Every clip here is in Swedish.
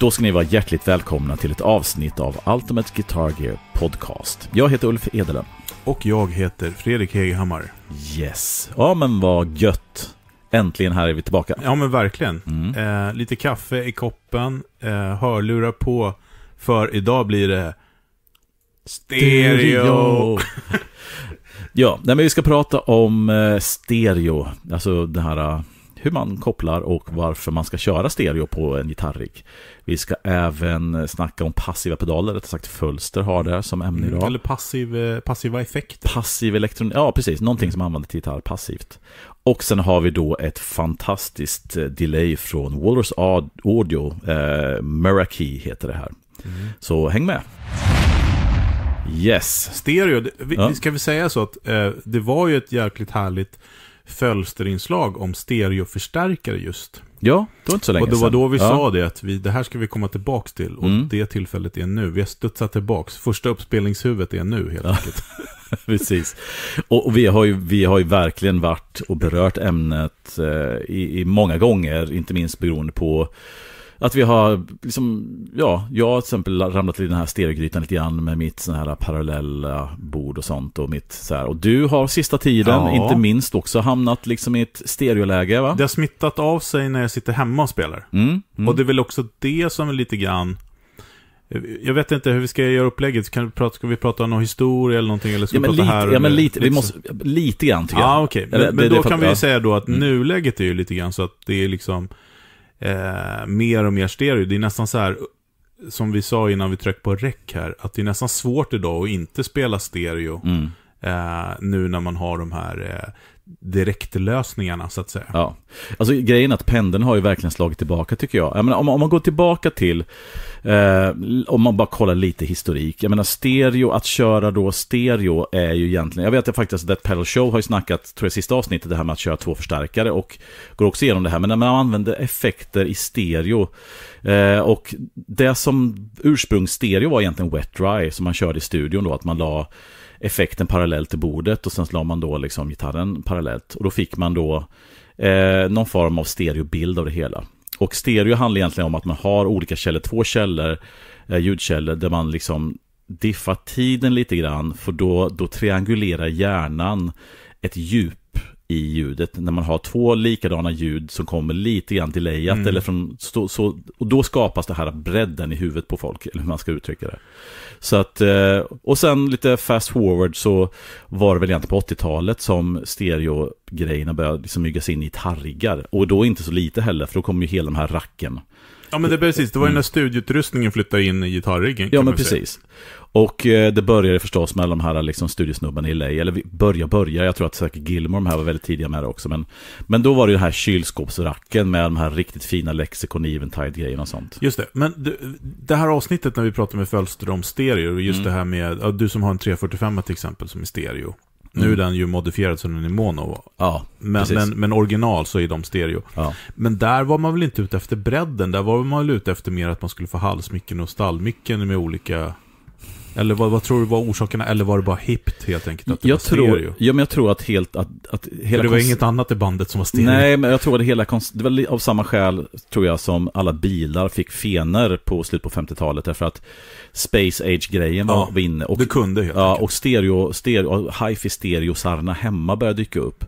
Då ska ni vara hjärtligt välkomna till ett avsnitt av Ultimate Guitar Gear Podcast. Jag heter Ulf Edelön. Och jag heter Fredrik Hegehammar. Yes. Ja, men vad gött. Äntligen här är vi tillbaka. Ja, men verkligen. Mm. Eh, lite kaffe i koppen, eh, hörlurar på, för idag blir det stereo. ja, nej, men vi ska prata om eh, stereo, alltså det här eh, hur man kopplar och varför man ska köra stereo på en gitarrig. Vi ska även snacka om passiva pedaler, rättare sagt fölster har det som ämne mm, idag. eller passiv, eh, passiva effekter. Passiv elektronik, ja precis, någonting som använder till gitarr passivt. Och sen har vi då ett fantastiskt eh, delay från Walrus Audio, eh, Meraki heter det här. Mm. Så häng med! Yes. Stereo, det, vi, ja. ska vi säga så att eh, det var ju ett jäkligt härligt fölsterinslag om stereoförstärkare just. Ja, det var inte så länge sedan. Och det var då vi ja. sa det, att vi, det här ska vi komma tillbaka till. Och mm. det tillfället är nu. Vi har studsat tillbaka, Första uppspelningshuvudet är nu, helt ja. enkelt. Precis. Och, och vi har, ju, vi har ju verkligen varit och berört ämnet eh, i, i många gånger, inte minst beroende på att vi har, liksom, ja, jag har till exempel ramlat i den här stereogrytan lite grann med mitt sån här parallella bord och sånt och mitt så här. Och du har sista tiden, ja. inte minst, också hamnat liksom i ett stereoläge va? Det har smittat av sig när jag sitter hemma och spelar. Mm, mm. Och det är väl också det som är lite grann jag vet inte hur vi ska göra upplägget. Kan vi prata, ska vi prata om någon historia eller någonting? Eller ska ja, vi prata lite, här? Ja, men lite, vi liksom? måste, lite grann tycker jag. Ah, okay. Men, eller, men det, då det, kan vi ja. säga då att mm. nuläget är ju lite grann så att det är liksom eh, mer och mer stereo. Det är nästan så här, som vi sa innan vi tryckte på räck här, att det är nästan svårt idag att inte spela stereo. Mm. Eh, nu när man har de här eh, direktlösningarna så att säga. Ja, alltså grejen att pendeln har ju verkligen slagit tillbaka tycker jag. jag menar, om, om man går tillbaka till, eh, om man bara kollar lite historik, jag menar stereo, att köra då stereo är ju egentligen, jag vet att faktiskt att Pedal Show har ju snackat, tror jag sista avsnittet, det här med att köra två förstärkare och går också igenom det här, men när man använder effekter i stereo, eh, och det som stereo var egentligen wet dry som man körde i studion då, att man la effekten parallellt till bordet och sen la man då liksom gitarren parallellt. Och då fick man då eh, någon form av stereobild av det hela. Och stereo handlar egentligen om att man har olika källor, två källor, eh, ljudkällor, där man liksom diffar tiden lite grann, för då, då triangulerar hjärnan ett djup i ljudet när man har två likadana ljud som kommer lite grann till lejat mm. eller från, så, så, och då skapas det här bredden i huvudet på folk, eller hur man ska uttrycka det. Så att, eh, och sen lite fast forward så var det väl egentligen på 80-talet som stereogrejerna började smygas liksom in i targar. Och då inte så lite heller, för då kom ju hela den här racken. Ja men det är precis, det var ju när mm. studioutrustningen flyttade in i gitarriggen. Ja men precis. Och eh, det började förstås med de här liksom, studiosnubbarna i LA, eller börja börja, jag tror att säkert Gilmore här var väldigt tidiga med det också. Men, men då var det ju den här kylskåpsracken med de här riktigt fina lexikon Eventide-grejerna och sånt. Just det, men du, det här avsnittet när vi pratar med Fölster om stereo, just mm. det här med, du som har en 345 till exempel som är stereo. Mm. Nu är den ju modifierad så den är mono. Ja, men, men, men, original så är de stereo. Ja. Men där var man väl inte ute efter bredden, där var man väl ute efter mer att man skulle få halsmicken och stallmicken med olika eller vad, vad, tror du var orsakerna? Eller var det bara hippt helt enkelt? Att det jag, var tror, ja, men jag tror att helt... Att, att hela det var inget annat i bandet som var stereo? Nej, men jag tror att det hela... Det var av samma skäl, tror jag, som alla bilar fick fener på slutet på 50-talet. Därför att Space Age-grejen var, ja, var inne. Och, det kunde helt Ja, och stereo, stereo, hi stereo-sarna hemma började dyka upp.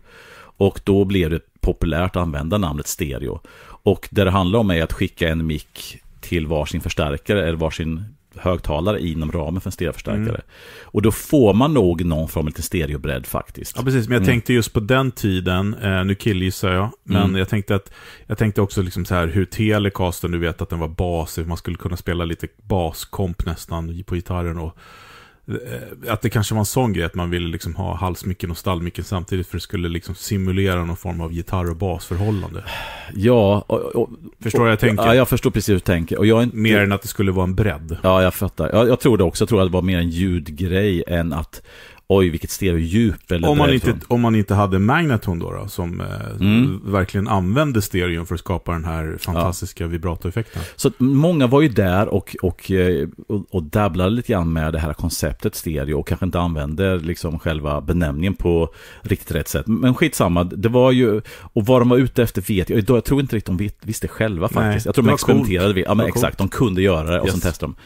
Och då blev det populärt att använda namnet stereo. Och det det handlar om är att skicka en mick till varsin förstärkare eller varsin högtalare inom ramen för en stereoförstärkare. Mm. Och då får man nog någon form av stereobredd faktiskt. Ja, precis. Men jag mm. tänkte just på den tiden, eh, nu killgissar jag, men mm. jag, tänkte att, jag tänkte också liksom så här hur Telecasten, du vet att den var bas, man skulle kunna spela lite baskomp nästan på gitarren och Eh, att det kanske var en sån grej att man ville liksom ha halsmicken och stallmicken samtidigt för det skulle liksom simulera någon form av gitarr och basförhållande. Ja. Och, och, förstår och, jag tänker? Ja, jag förstår precis hur du tänker. Och jag inte... Mer än att det skulle vara en bredd. Ja, jag fattar. Jag, jag tror det också. Jag tror att det var mer en ljudgrej än att oj vilket stereodjup. om, man inte, om man inte hade Magneton då, då som eh, mm. verkligen använde stereon för att skapa den här fantastiska ja. vibratoeffekten. Så många var ju där och, eh, och, och, dabblade lite grann med det här konceptet stereo och kanske inte använde liksom själva benämningen på riktigt rätt sätt. Men skitsamma, det var ju, och vad de var ute efter vet jag, jag tror inte riktigt de visste själva faktiskt. Nej, jag tror de experimenterade, ja, men exakt, coolt. de kunde göra det och yes. sen testade de.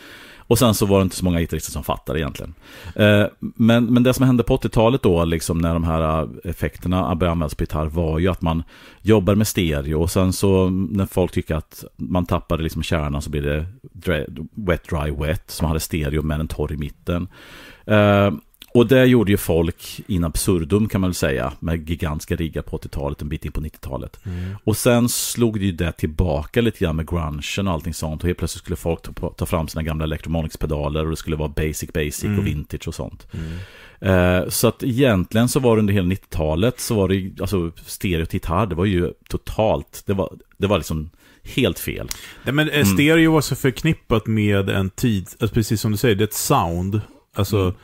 Och sen så var det inte så många gitarrister som fattade egentligen. Eh, men, men det som hände på 80-talet då, liksom när de här eh, effekterna började användas på gitarr, var ju att man jobbar med stereo och sen så mm, när folk tycker att man tappade liksom kärnan så blir det dry, wet, dry, wet, som hade stereo med en torr i mitten. Eh, och det gjorde ju folk in absurdum kan man väl säga, med gigantiska riggar på 80-talet, en bit in på 90-talet. Mm. Och sen slog det ju det tillbaka lite grann med grungen och allting sånt. Och helt plötsligt skulle folk ta, ta fram sina gamla elektromoningspedaler och det skulle vara basic basic mm. och vintage och sånt. Mm. Eh, så att egentligen så var det under hela 90-talet så var det ju, alltså stereo till gitarr, det var ju totalt, det var, det var liksom helt fel. Nej, men eh, mm. stereo var så förknippat med en tid, alltså precis som du säger, det är ett sound. Alltså, mm.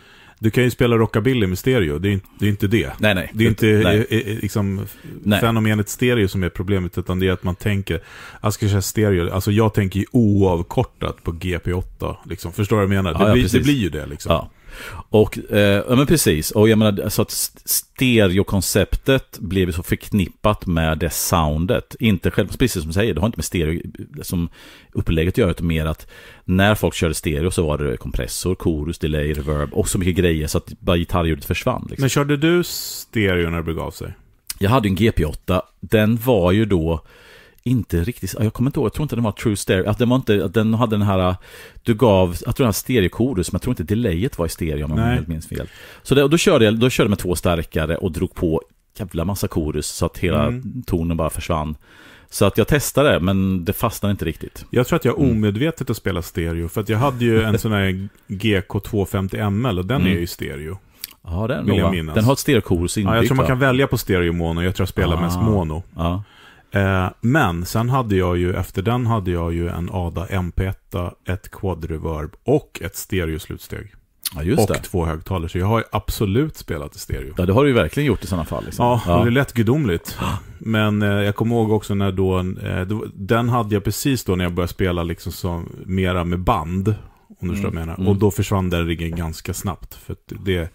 Du kan ju spela rockabilly med stereo, det är, inte det. Är inte det. Nej, nej. Det är inte nej. Eh, eh, liksom, nej. fenomenet stereo som är problemet, utan det är att man tänker, ah, jag ska köra stereo, alltså jag tänker ju oavkortat på GP8. Liksom. Förstår du vad jag menar? Ja, det, blir, det blir ju det liksom. Ja. Och, eh, men precis, och jag menar så att stereokonceptet blev så förknippat med det soundet. Inte själv, precis som du säger, det har inte med stereo som upplägget att göra, utan mer att när folk körde stereo så var det kompressor, chorus, delay, reverb och så mycket grejer så att bara gitarrljudet försvann. Liksom. Men körde du stereo när det begav sig? Jag hade en GP8, den var ju då inte riktigt, jag kommer inte ihåg, jag tror inte den var true stereo, att den var inte, att den hade den här, du gav, jag tror den här stereokodus, men jag tror inte delayet var i stereo om Nej. jag minns fel. Så det, då körde jag, då körde jag med två starkare och drog på jävla massa korus så att hela mm. tonen bara försvann. Så att jag testade, men det fastnade inte riktigt. Jag tror att jag mm. omedvetet att spela stereo, för att jag hade ju en sån här GK250ML och den mm. är ju stereo. Ja, den, vill jag minnas. den har ett stereokorus inbyggt. Ja, jag tror man kan välja på stereo mono, jag tror jag spelar ah. mest mono. Ja. Eh, men sen hade jag ju, efter den hade jag ju en ADA MP1, ett quadreverb och ett stereoslutsteg. Ja, just och det. två högtalare, så jag har ju absolut spelat i stereo. Ja, det har du ju verkligen gjort i sådana fall. Liksom. Ja, ja, det lät gudomligt. Men eh, jag kommer ihåg också när då, eh, den hade jag precis då när jag började spela liksom som, mera med band, om du förstår mm. vad jag mm, menar. Mm. Och då försvann den riggen ganska snabbt, för att det,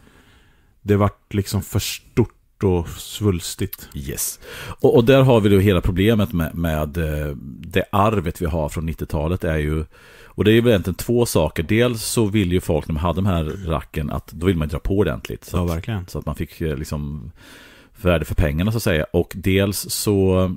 det vart liksom för stort och svulstigt. Yes. Och, och, där har vi då hela problemet med, med eh, det arvet vi har från 90-talet är ju och det är väl egentligen två saker. Dels så vill ju folk när man hade de här racken att då vill man dra på ordentligt. Så, ja, att, så att man fick eh, liksom värde för pengarna så att säga. Och dels så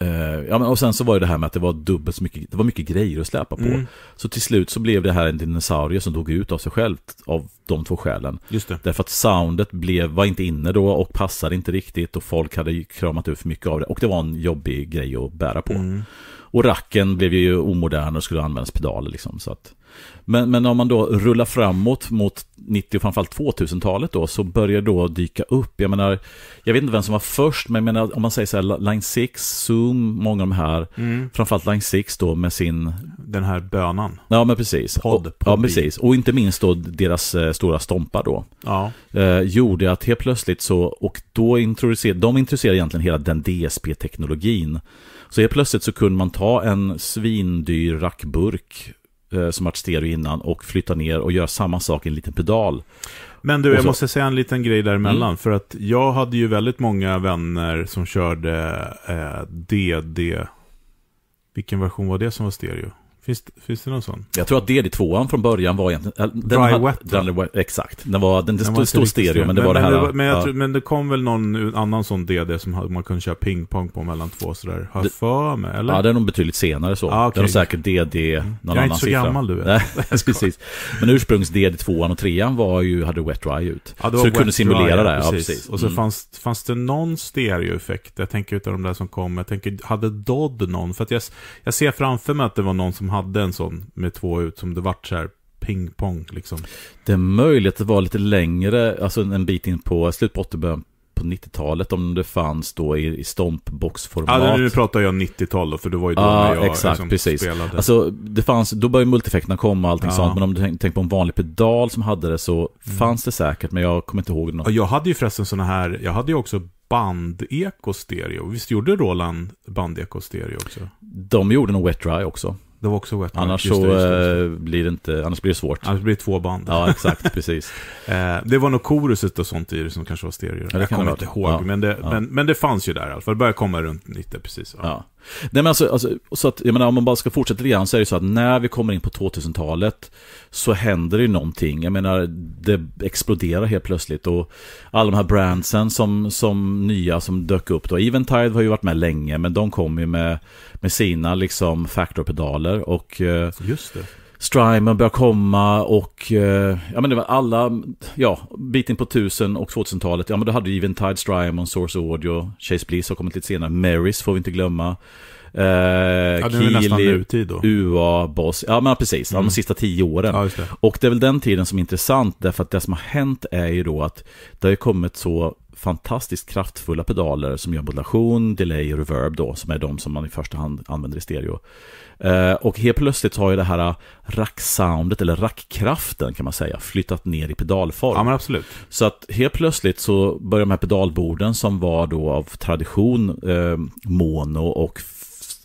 Eh, ja, men, och sen så var det det här med att det var dubbelt så mycket, det var mycket grejer att släpa på. Mm. Så till slut så blev det här en dinosaurie som dog ut av sig själv av de två skälen. Just det. Därför att soundet blev, var inte inne då och passade inte riktigt och folk hade kramat ut för mycket av det. Och det var en jobbig grej att bära på. Mm. Och racken blev ju omodern och skulle användas pedaler liksom. Så att, men, men om man då rullar framåt mot 90 och framförallt 2000-talet då, så börjar då dyka upp, jag menar, jag vet inte vem som var först, men jag menar, om man säger så här, Line 6, Zoom, många av de här, mm. framförallt Line 6 då med sin... Den här bönan. Ja, men precis. Podd, podd. Ja, precis. Och inte minst då deras eh, stora stompar då. Ja. Eh, gjorde att helt plötsligt så, och då introducerade, de introducerade egentligen hela den DSP-teknologin. Så helt plötsligt så kunde man ta en svindyr rackburk Eh, som varit stereo innan och flytta ner och göra samma sak i en liten pedal. Men du, jag måste säga en liten grej däremellan. Mm. För att jag hade ju väldigt många vänner som körde eh, DD. Vilken version var det som var stereo? Finns, finns det någon sån? Jag tror att DD2 från början var egentligen... Äh, dry Wet. Den, exakt. Den, var, den, den stod, var stod stereo, men det var men, det här... Men det, men, jag, ja. tror, men det kom väl någon annan sån DD som man kunde köra pingpong på mellan två sådär. Har jag för mig, eller? Ja, det är nog betydligt senare så. Ah, okay. Det är nog säkert DD, någon jag annan Jag är inte så siffra. gammal du vet. Nej, precis. Men ursprungs DD2 och 3 var ju, hade Wet Dry ut. Ja, det var så du kunde simulera dry, det. Precis. Ja, precis. Och så mm. fanns, fanns det någon stereoeffekt? Jag tänker utav de där som kom. Jag tänker, hade Dodd någon? För att jag, jag ser framför mig att det var någon som hade hade en sån med två ut som det vart så här pingpong liksom. Det är möjligt att det var lite längre, alltså en bit in på slutet på 80 på 90-talet om det fanns då i, i stompboxformat. Ja, nu pratar jag 90-tal då, för det var ju då ah, när jag exakt, liksom precis. spelade. Alltså, det fanns, då började multifekterna komma och allting ja. sånt, men om du tänker tänk på en vanlig pedal som hade det så mm. fanns det säkert, men jag kommer inte ihåg något. Ja, jag hade ju förresten sådana här, jag hade ju också bandeko stereo. Visst gjorde Roland bandeko stereo också? De gjorde nog wet dry också. Det var också rätt Annars så just eh, blir det inte, annars blir det svårt. Annars blir det två band. Ja, exakt, precis. Eh, det var nog koruset och sånt i det som kanske var stereo. Ja, jag kommer inte ihåg, ja, men, det, ja. men, men det fanns ju där i alla fall. Det började komma runt 90, precis. Ja. Nej, men alltså, alltså, så att, jag menar, om man bara ska fortsätta lite grann så är det så att när vi kommer in på 2000-talet så händer det ju någonting. Jag menar, det exploderar helt plötsligt och alla de här brandsen som, som nya som dök upp då. Eventide har ju varit med länge, men de kom ju med, med sina liksom factorpedaler och... Eh, Just det. Strymon börjar komma och eh, ja, men det var alla, ja, biten på 1000 och 2000-talet, ja men då hade ju Eventide, Strymon, Source Audio, Chase Bliss har kommit lite senare, Marys får vi inte glömma. Eh, ja, Keely, UA, Boss, ja men precis, mm. de sista tio åren. Ja, det. Och det är väl den tiden som är intressant, därför att det som har hänt är ju då att det har ju kommit så fantastiskt kraftfulla pedaler som gör modulation, delay och reverb då, som är de som man i första hand använder i stereo. Eh, och helt plötsligt har ju det här eh, racksoundet, eller rackkraften kan man säga, flyttat ner i pedalform. Ja, men absolut. Så att helt plötsligt så börjar de här pedalborden som var då av tradition eh, mono och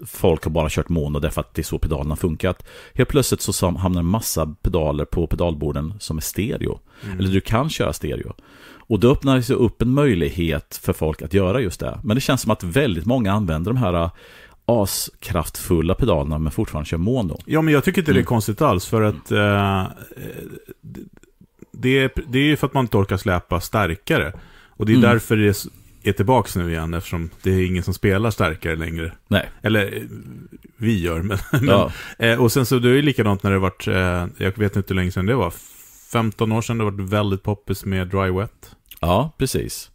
folk har bara kört mono därför att det är så pedalerna har funkat. Helt plötsligt så hamnar en massa pedaler på pedalborden som är stereo. Mm. Eller du kan köra stereo. Och då öppnades ju upp en möjlighet för folk att göra just det. Men det känns som att väldigt många använder de här äh, askraftfulla pedalerna men fortfarande kör mono. Ja, men jag tycker inte det är mm. konstigt alls för att eh, det, är, det är ju för att man inte orkar släpa starkare. Och det är mm. därför det är, är tillbaka nu igen eftersom det är ingen som spelar starkare längre. Nej. Eller vi gör, men... men ja. eh, och sen så det är ju likadant när det varit, eh, jag vet inte hur länge sedan det var, 15 år sedan det varit väldigt poppis med dry wet. Ja, precis.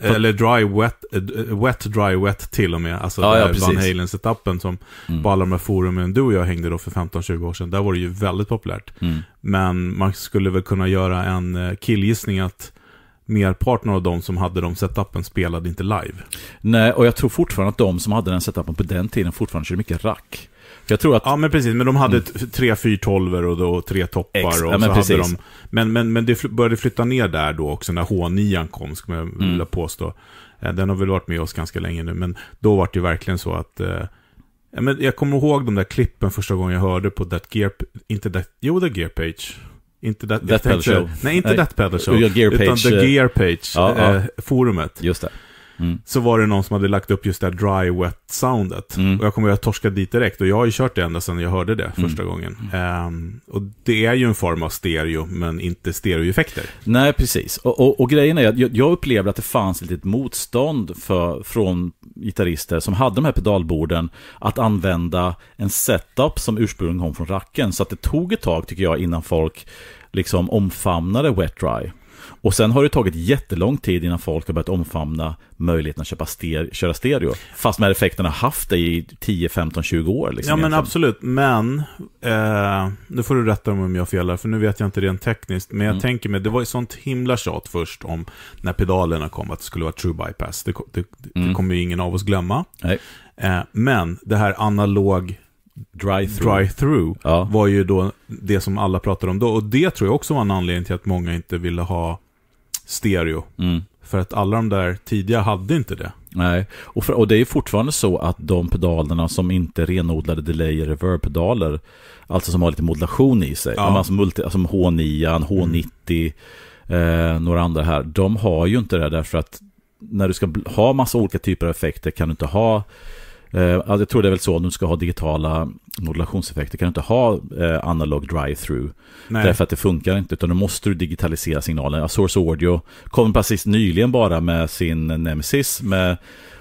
Eller dry wet, eh, eh, wet dry wet till och med. Alltså ja, ja, Van Halen-setupen som mm. på alla de här forumen du och jag hängde då för 15-20 år sedan. Där var det ju väldigt populärt. Mm. Men man skulle väl kunna göra en eh, killgissning att merparten av de som hade de setupen spelade inte live. Nej, och jag tror fortfarande att de som hade den setupen på den tiden fortfarande körde mycket rack jag tror att... Ja, men precis. Men de hade mm. tre 412 och då tre toppar. Ex och ja, men, så hade de, men, men, men det började flytta ner där då också när H9 kom, skulle jag mm. vilja påstå. Eh, den har väl varit med oss ganska länge nu, men då var det ju verkligen så att eh, men jag kommer ihåg de där klippen första gången jag hörde på That Gear... Inte That... Jo, The Gear Page. Inte that, that pedal show. Nej, inte That pedal show. Eh, Gear page, utan The Gear Page, uh, eh, forumet. Just det. Mm. Så var det någon som hade lagt upp just det här dry wet soundet. Mm. Och jag kommer att torska dit direkt. Och jag har ju kört det ända sedan jag hörde det mm. första gången. Um, och det är ju en form av stereo, men inte stereoeffekter. Nej, precis. Och, och, och grejen är att jag, jag upplevde att det fanns ett litet motstånd för, från gitarrister som hade de här pedalborden att använda en setup som ursprungligen kom från racken. Så att det tog ett tag, tycker jag, innan folk liksom omfamnade wet dry. Och sen har det tagit jättelång tid innan folk har börjat omfamna möjligheten att köpa ster köra stereo. Fast med effekterna haft det i 10, 15, 20 år. Liksom, ja, men absolut. Men, eh, nu får du rätta mig om jag felar, för nu vet jag inte rent tekniskt. Men jag mm. tänker mig, det var ju sånt himla tjat först om när pedalerna kom, att det skulle vara true bypass. Det, det, mm. det kommer ju ingen av oss glömma. Eh, men det här analog Drive-through dry through, ja. var ju då det som alla pratade om då. Och det tror jag också var en anledning till att många inte ville ha stereo. Mm. För att alla de där tidiga hade inte det. Nej, och, för, och det är fortfarande så att de pedalerna som inte är renodlade delay reverb-pedaler, alltså som har lite modulation i sig, ja. alltså, multi, alltså H9, H90, mm. eh, några andra här, de har ju inte det därför att när du ska ha massa olika typer av effekter kan du inte ha Eh, alltså, jag tror det är väl så om du ska ha digitala modulationseffekter. kan du inte ha eh, analog drive-through. Därför att det funkar inte, utan då måste du digitalisera signalen. Source Audio kom precis nyligen bara med sin Nemesis med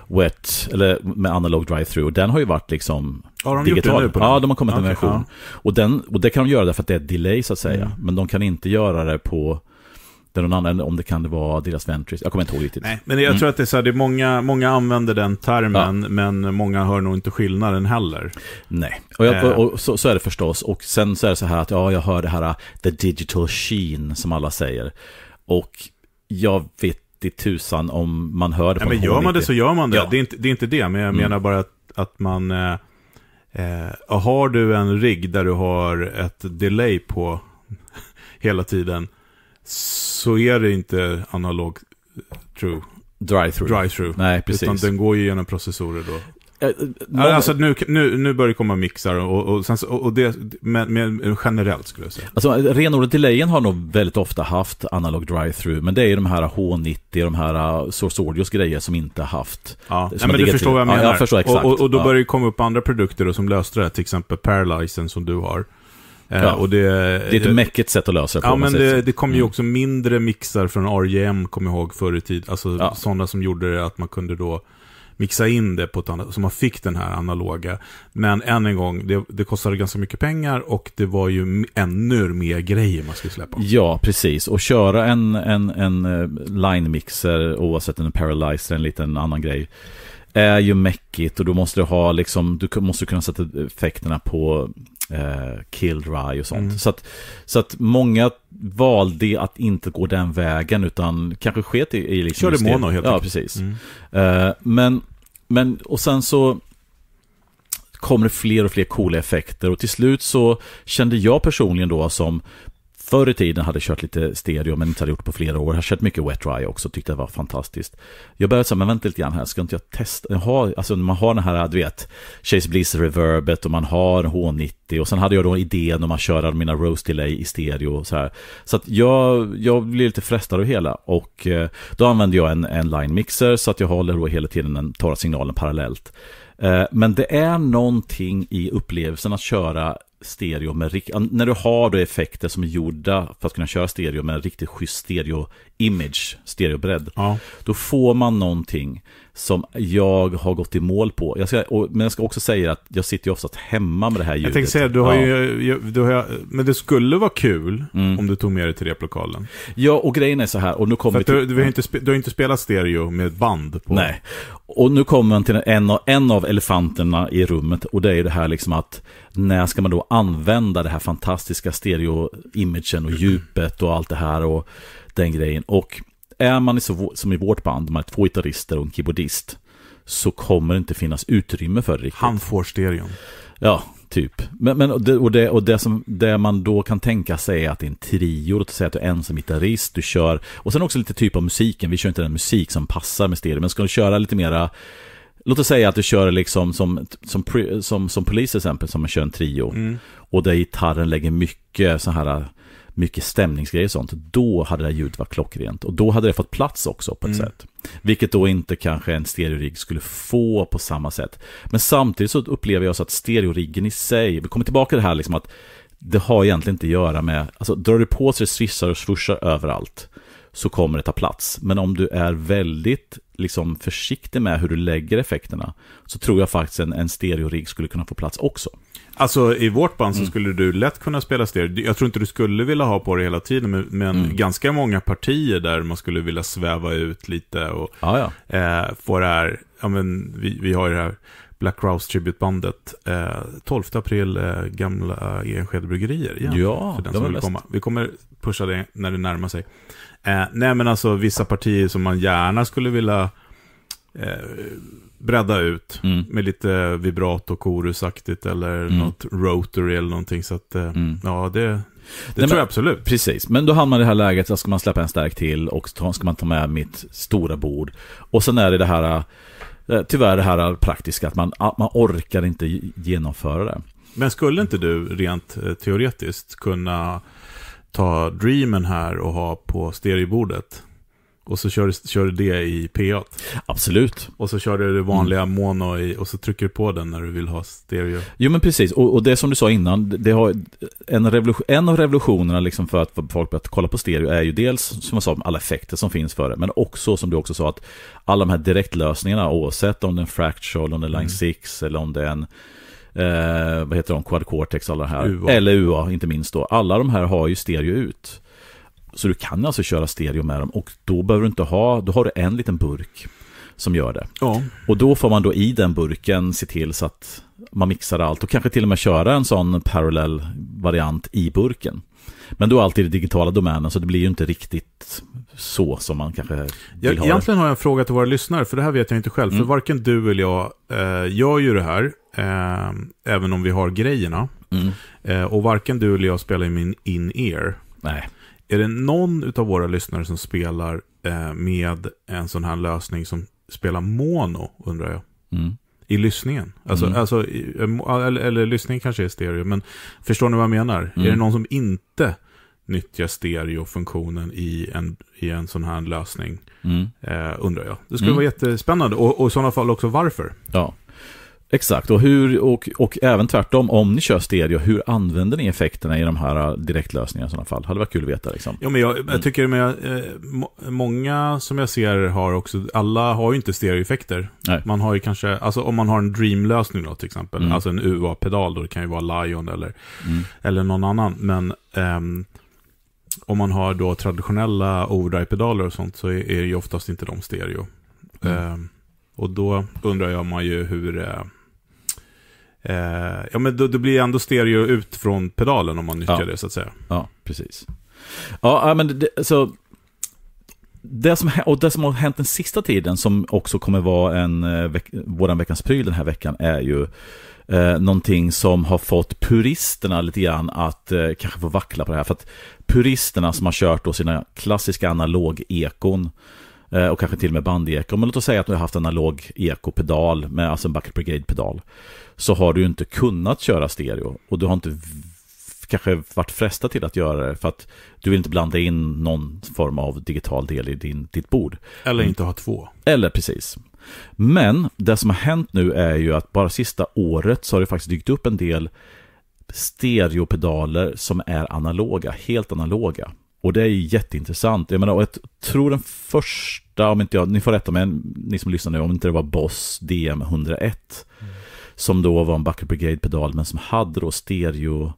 Wet, eller med analog drive-through. Den har ju varit liksom har de digital. Gjort det nu ja, de har kommit med en version. Ja. Och, den, och det kan de göra därför att det är delay så att säga. Mm. Men de kan inte göra det på det någon annan, om det kan vara deras ventris. Jag kommer inte ihåg riktigt. Nej, men jag mm. tror att det är så här, det är många, många använder den termen, ja. men många hör nog inte skillnaden heller. Nej, och, jag, och, eh. och så, så, är det förstås. Och sen så är det så här att ja, jag hör det här äh, the digital sheen som alla säger. Och jag vet i tusan om man hör det på Nej, men Gör man det så gör man det. Ja. Det, är inte, det, är inte, det, men jag mm. menar bara att, att man... Eh, har du en rigg där du har ett delay på hela tiden, så är det inte analog eh, true. dry through Drive-through. Nej, precis. Utan den går ju genom processorer då. Eh, eh, många... Alltså nu, nu, nu börjar det komma mixar och, och, och, och det, men, men, generellt skulle jag säga. Alltså renodlat delayen har nog väldigt ofta haft analog dry through men det är ju de här H90, de här Source Audios grejer som inte haft. Ja, Nej, men du förstår vad jag menar. Ja, jag förstår exakt. Och, och, då börjar det komma upp andra produkter då, som löste det till exempel Paralyzen som du har. Eh, ja. Och det, det är ett eh, mäckigt sätt att lösa det på. Ja, men det, det, kom ju mm. också mindre mixar från RGM, kommer jag ihåg, förr i tiden. Alltså ja. sådana som gjorde det att man kunde då mixa in det på ett annat, så man fick den här analoga. Men än en gång, det, det kostade ganska mycket pengar och det var ju ännu mer grejer man skulle släppa. Ja, precis. Och köra en, en, en eh, line-mixer, oavsett en paralyzer, en liten annan grej, är ju mäckigt och då måste du ha liksom, du måste kunna sätta effekterna på eh, Kill Dry och sånt. Mm. Så, att, så att många valde att inte gå den vägen utan kanske sket i, i liksom Körde mono helt Ja, enkelt. precis. Mm. Eh, men, men, och sen så kommer det fler och fler coola effekter och till slut så kände jag personligen då som förr i tiden hade jag kört lite stereo men inte hade gjort på flera år. Jag har kört mycket wet dry också, tyckte det var fantastiskt. Jag började säga, men vänta lite grann här, ska inte jag testa? Jag har, alltså man har den här, du vet, Chase Bliss reverbet och man har H90 och sen hade jag då idén om att köra mina Rose Delay i stereo och så här. Så att jag, jag blev lite frestad av hela och eh, då använde jag en, en line mixer så att jag håller då hela tiden den torra signalen parallellt. Eh, men det är någonting i upplevelsen att köra stereo med När du har då effekter som är gjorda för att kunna köra stereo med en riktigt schysst stereo-image, stereobredd. Ja. Då får man någonting som jag har gått i mål på. Jag ska, och, men jag ska också säga att jag sitter ju oftast hemma med det här ljudet. Jag tänkte säga, du har ja. ju, du har, men det skulle vara kul mm. om du tog med dig till replokalen. Ja, och grejen är så här, och nu kommer vi till... Du, du, har inte, du har inte spelat stereo med band på. Nej, och nu kommer man till en av, en av elefanterna i rummet och det är ju det här liksom att när ska man då använda det här fantastiska stereo-imagen och djupet och allt det här och den grejen. Och är man i så, som i vårt band, med två gitarrister och en keyboardist, så kommer det inte finnas utrymme för det riktigt. Han får stereon. Ja, typ. Men, men, och det, och, det, och det, som, det man då kan tänka sig är att det är en trio, låt säga att du är ensam gitarrist, du kör, och sen också lite typ av musiken, vi kör inte den musik som passar med stereo, men ska du köra lite mera Låt oss säga att du kör liksom som, som, som, som polis till exempel, som man kör en trio. Mm. Och där gitarren lägger mycket så här mycket stämningsgrejer och sånt, då hade det ljudet varit klockrent. Och då hade det fått plats också på ett mm. sätt. Vilket då inte kanske en stereorigg skulle få på samma sätt. Men samtidigt så upplever jag så att stereoriggen i sig, vi kommer tillbaka till det här liksom att det har egentligen inte att göra med, alltså drar du på sig swishar och swishar överallt så kommer det ta plats. Men om du är väldigt liksom försiktig med hur du lägger effekterna så tror jag faktiskt en, en stereorigg skulle kunna få plats också. Alltså i vårt band så mm. skulle mm. du lätt kunna spela stereo. Jag tror inte du skulle vilja ha på det hela tiden, men, men mm. ganska många partier där man skulle vilja sväva ut lite och ja, ja. Eh, få det här, ja men vi, vi har ju det här Black Crowes tribute Eh, 12 april, eh, gamla Enskede Bryggerier. Igen, ja, för den som vill komma. Vi kommer pusha det när det närmar sig. Eh, nej men alltså vissa partier som man gärna skulle vilja eh, bredda ut mm. med lite vibrato, korusaktigt eller mm. något rotary eller någonting. Så att, eh, mm. ja det, det nej, tror jag absolut. Precis, men då hamnar man i det här läget, så ska man släppa en stark till och ta, ska man ta med mitt stora bord. Och sen är det det här, eh, tyvärr det här praktiska, att man, man orkar inte genomföra det. Men skulle inte du rent eh, teoretiskt kunna ta Dreamen här och ha på stereobordet. Och så kör, du, kör du det i P8. Absolut. Och så kör du det vanliga mm. mono i, och så trycker du på den när du vill ha stereo. Jo men precis, och, och det som du sa innan, det har en, revolution, en av revolutionerna liksom för att folk börjat kolla på stereo är ju dels, som jag sa, alla effekter som finns för det, men också som du också sa att alla de här direktlösningarna, oavsett om det är en fractal, om det är line 6 mm. eller om det är en eh, vad heter de, Quad Cortex, alla här. UA. Eller UA, inte minst då. Alla de här har ju stereo ut. Så du kan alltså köra stereo med dem och då behöver du inte ha, då har du en liten burk som gör det. Ja. Och då får man då i den burken se till så att man mixar allt och kanske till och med köra en sån parallell variant i burken. Men då alltid i digitala domänen, så det blir ju inte riktigt så som man kanske vill jag, ha Egentligen har jag en fråga till våra lyssnare, för det här vet jag inte själv. Mm. För varken du eller jag eh, gör ju det här. Eh, även om vi har grejerna. Mm. Eh, och varken du eller jag spelar i min in-ear. Nej. Är det någon av våra lyssnare som spelar eh, med en sån här lösning som spelar mono, undrar jag? Mm. I lyssningen. Alltså, mm. alltså i, eh, eh, eller, eller lyssning kanske är stereo, men förstår ni vad jag menar? Är det mm. någon som inte nyttja stereofunktionen i en, i en sån här lösning? Mm. Eh, undrar jag. Det skulle mm. vara jättespännande och, och, i sådana fall också varför. Ja, Exakt, och, hur, och, och även tvärtom, om ni kör stereo, hur använder ni effekterna i de här äh, direktlösningarna i sådana fall? Hade varit kul att veta. Liksom. Ja, men jag, jag mm. tycker med, eh, många som jag ser har också, alla har ju inte stereoeffekter. Man har ju kanske, alltså om man har en dreamlösning, då till exempel, mm. alltså en UA-pedal då, det kan ju vara Lion eller, mm. eller någon annan, men ehm, om man har då traditionella overdrive-pedaler och sånt så är, är ju oftast inte de stereo. Mm. Ehm, och då undrar jag man ju hur eh, Eh, ja, men då, då blir ändå stereo ut från pedalen om man nyttjar ja. det så att säga. Ja, precis. Ja, men det, så... Det som, och det som har hänt den sista tiden, som också kommer vara en, eh, veck, våran veckans pryl den här veckan, är ju eh, någonting som har fått puristerna lite grann att eh, kanske få vackla på det här. För att puristerna som har kört då sina klassiska analog-ekon Eh, och kanske till och med bandeko. Men låt oss säga att du har haft en analog ekopedal, med, alltså en Bucket Brigade-pedal. Så har du inte kunnat köra stereo och du har inte kanske varit frestad till att göra det för att du vill inte blanda in någon form av digital del i din, ditt bord. Eller mm. inte ha två. Eller precis. Men det som har hänt nu är ju att bara sista året så har det faktiskt dykt upp en del stereopedaler som är analoga, helt analoga. Och det är jätteintressant. Jag menar, och jag tror den första första, om inte jag, ni får rätta mig, ni som lyssnar nu, om inte det var Boss DM101. Mm. Som då var en Bucket Brigade-pedal, men som hade då stereo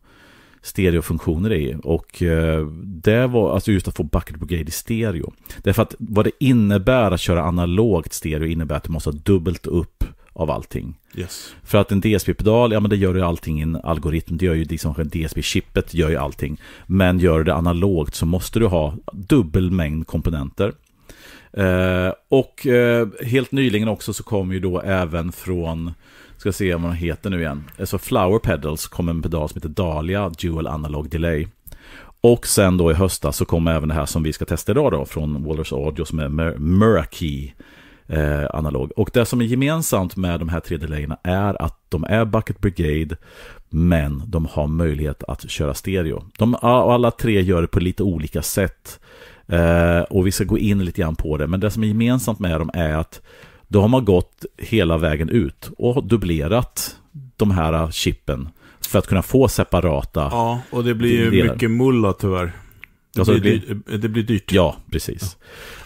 stereofunktioner i. Och eh, det var alltså just att få Bucket Brigade i stereo. Därför att vad det innebär att köra analogt stereo innebär att du måste ha dubbelt upp av allting. Yes. För att en DSP-pedal, ja men det gör ju allting i en algoritm. Det gör ju liksom DSP-chippet gör ju allting. Men gör du det analogt så måste du ha dubbel mängd komponenter. Eh, och eh, helt nyligen också så kom ju då även från, ska se vad den heter nu igen, eh, så Flower Pedals kom en pedal som heter Dahlia Dual Analog Delay. Och sen då i höstas så kom även det här som vi ska testa idag då från Wallers Audio som är Mur Murakey eh, analog. Och det som är gemensamt med de här tre delayerna är att de är Bucket Brigade men de har möjlighet att köra stereo. De, alla tre gör det på lite olika sätt. Eh, och vi ska gå in lite grann på det, men det som är gemensamt med dem är att då har man gått hela vägen ut och dubblerat de här chippen för att kunna få separata Ja, och det blir ju delar. mycket mulla tyvärr. Det, alltså, blir, det, blir, dyrt. Ja, precis.